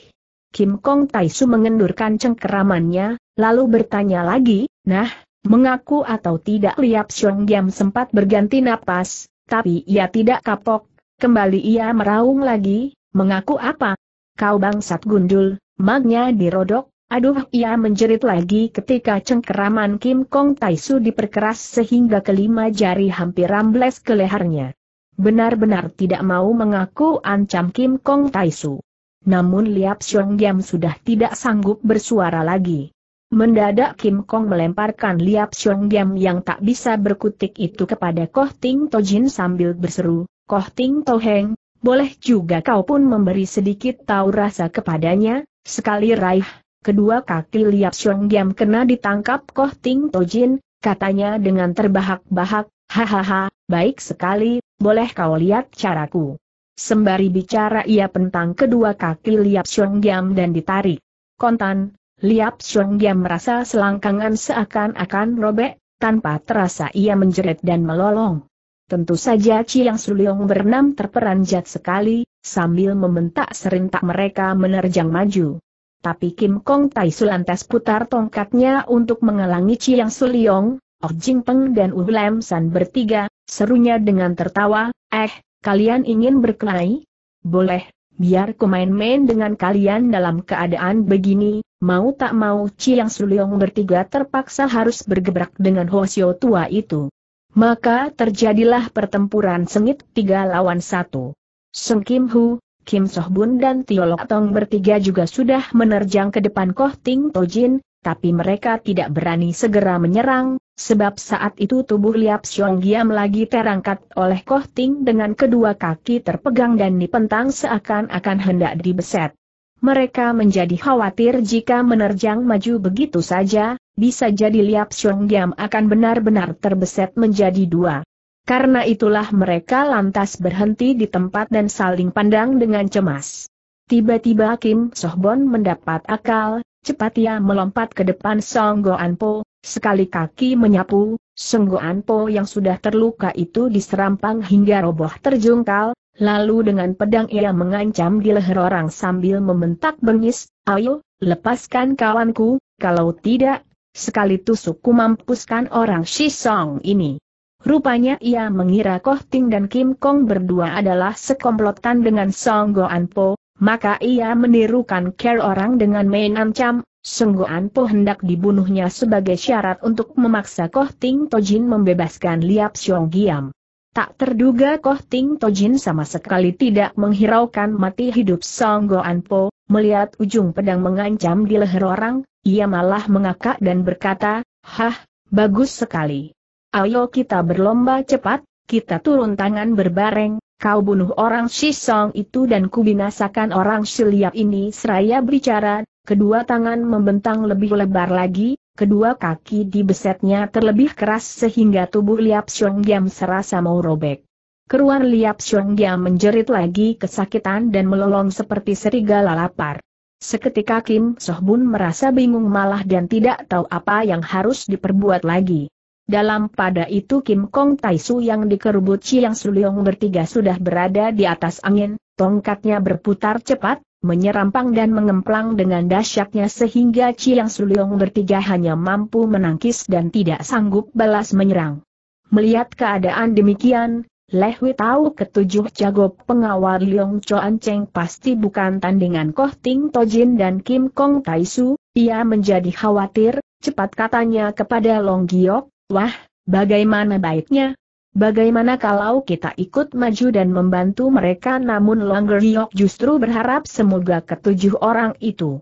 Kim Kong Taisu mengendurkan cengkeramannya, lalu bertanya lagi, nah, mengaku atau tidak Liap Siong Giam sempat berganti napas, tapi ia tidak kapok, kembali ia meraung lagi, mengaku apa? Kau bangsat gundul, magnya dirodok, aduh ia menjerit lagi ketika cengkeraman Kim Kong Taisu diperkeras sehingga kelima jari hampir rambles ke lehernya. Benar-benar tidak mau mengaku ancam Kim Kong Taisu namun Liap Xiong Giam sudah tidak sanggup bersuara lagi. Mendadak Kim Kong melemparkan Liap Xiong Giam yang tak bisa berkutik itu kepada Koh Ting Tojin sambil berseru, Koh Ting Toheng, boleh juga kau pun memberi sedikit tahu rasa kepadanya, sekali raih, kedua kaki Liap Xiong Giam kena ditangkap Koh Ting Tojin, katanya dengan terbahak-bahak, hahaha, baik sekali, boleh kau lihat caraku. Sembari bicara ia pentang kedua kaki Liap Giam dan ditarik. Kontan, Liap Giam merasa selangkangan seakan-akan robek, tanpa terasa ia menjerit dan melolong. Tentu saja Ciang Suliong bernam terperanjat sekali, sambil membentak serintak mereka menerjang maju. Tapi Kim Kong Tai Sulantes putar tongkatnya untuk menghalangi Ciang Suliong, Oh Jing Peng dan Uh San bertiga, serunya dengan tertawa, eh, Kalian ingin berkelahi? Boleh, biar ku main-main dengan kalian dalam keadaan begini, mau tak mau Ciang Suliong bertiga terpaksa harus bergebrak dengan Hosio tua itu. Maka terjadilah pertempuran sengit tiga lawan satu. Sung Kim Hu, Kim Soh Bun dan Tiolok Tong bertiga juga sudah menerjang ke depan Koh Ting Tojin, tapi mereka tidak berani segera menyerang, Sebab saat itu tubuh Liap Xiong Giam lagi terangkat oleh Koh Ting dengan kedua kaki terpegang dan dipentang seakan-akan hendak dibeset. Mereka menjadi khawatir jika menerjang maju begitu saja, bisa jadi Liap Xiong Giam akan benar-benar terbeset menjadi dua. Karena itulah mereka lantas berhenti di tempat dan saling pandang dengan cemas. Tiba-tiba Kim Sohbon mendapat akal, Cepat ia melompat ke depan Song Songgo Po, sekali kaki menyapu, Song Songgo Po yang sudah terluka itu diserampang hingga roboh terjungkal, lalu dengan pedang ia mengancam di leher orang sambil membentak bengis, ayo, lepaskan kawanku, kalau tidak, sekali tusukku mampuskan orang Shi Song ini. Rupanya ia mengira Koh Ting dan Kim Kong berdua adalah sekomplotan dengan Song Goan Po, maka ia menirukan care orang dengan main ancam. Senggoan Po hendak dibunuhnya sebagai syarat untuk memaksa Koh Ting Tojin membebaskan Liap Xiong Giam. Tak terduga Koh Ting Tojin sama sekali tidak menghiraukan mati hidup Senggoan Po, melihat ujung pedang mengancam di leher orang, ia malah mengakak dan berkata, Hah, bagus sekali. Ayo kita berlomba cepat, kita turun tangan berbareng, Kau bunuh orang Shisong itu dan kubinasakan orang Siliap ini seraya berbicara, kedua tangan membentang lebih lebar lagi, kedua kaki dibesetnya terlebih keras sehingga tubuh Liap Xiong Giam serasa mau robek. Keruan Liap Xiong Giam menjerit lagi kesakitan dan melolong seperti serigala lapar. Seketika Kim Soh Bun merasa bingung malah dan tidak tahu apa yang harus diperbuat lagi. Dalam pada itu Kim Kong Taisu yang dikerubut Chiang Suliong bertiga sudah berada di atas angin, tongkatnya berputar cepat, menyerampang dan mengemplang dengan dahsyatnya sehingga Chiang Suliong bertiga hanya mampu menangkis dan tidak sanggup balas menyerang. Melihat keadaan demikian, Leh Hui tahu ketujuh jago pengawal Leong Choan Cheng pasti bukan tandingan Koh Ting Tojin dan Kim Kong Taisu, ia menjadi khawatir, cepat katanya kepada Long Giok, Wah, bagaimana baiknya? Bagaimana kalau kita ikut maju dan membantu mereka namun Longer Yok justru berharap semoga ketujuh orang itu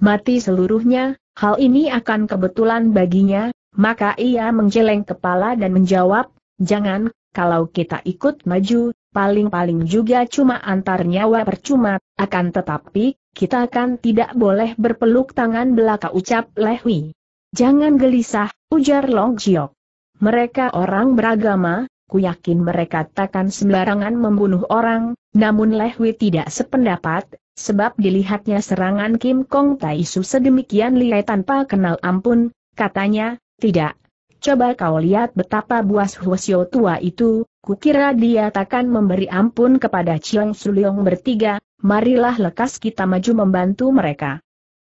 mati seluruhnya, hal ini akan kebetulan baginya, maka ia menjeleng kepala dan menjawab, jangan, kalau kita ikut maju, paling-paling juga cuma antar nyawa percuma, akan tetapi, kita akan tidak boleh berpeluk tangan belaka ucap Lehwi. Jangan gelisah, ujar Long Jiok. Mereka orang beragama, ku yakin mereka takkan sembarangan membunuh orang, namun Leh tidak sependapat, sebab dilihatnya serangan Kim Kong Tai Su sedemikian liai tanpa kenal ampun, katanya, tidak. Coba kau lihat betapa buas Huosio tua itu, kukira dia takkan memberi ampun kepada Chiang Suliong bertiga, marilah lekas kita maju membantu mereka.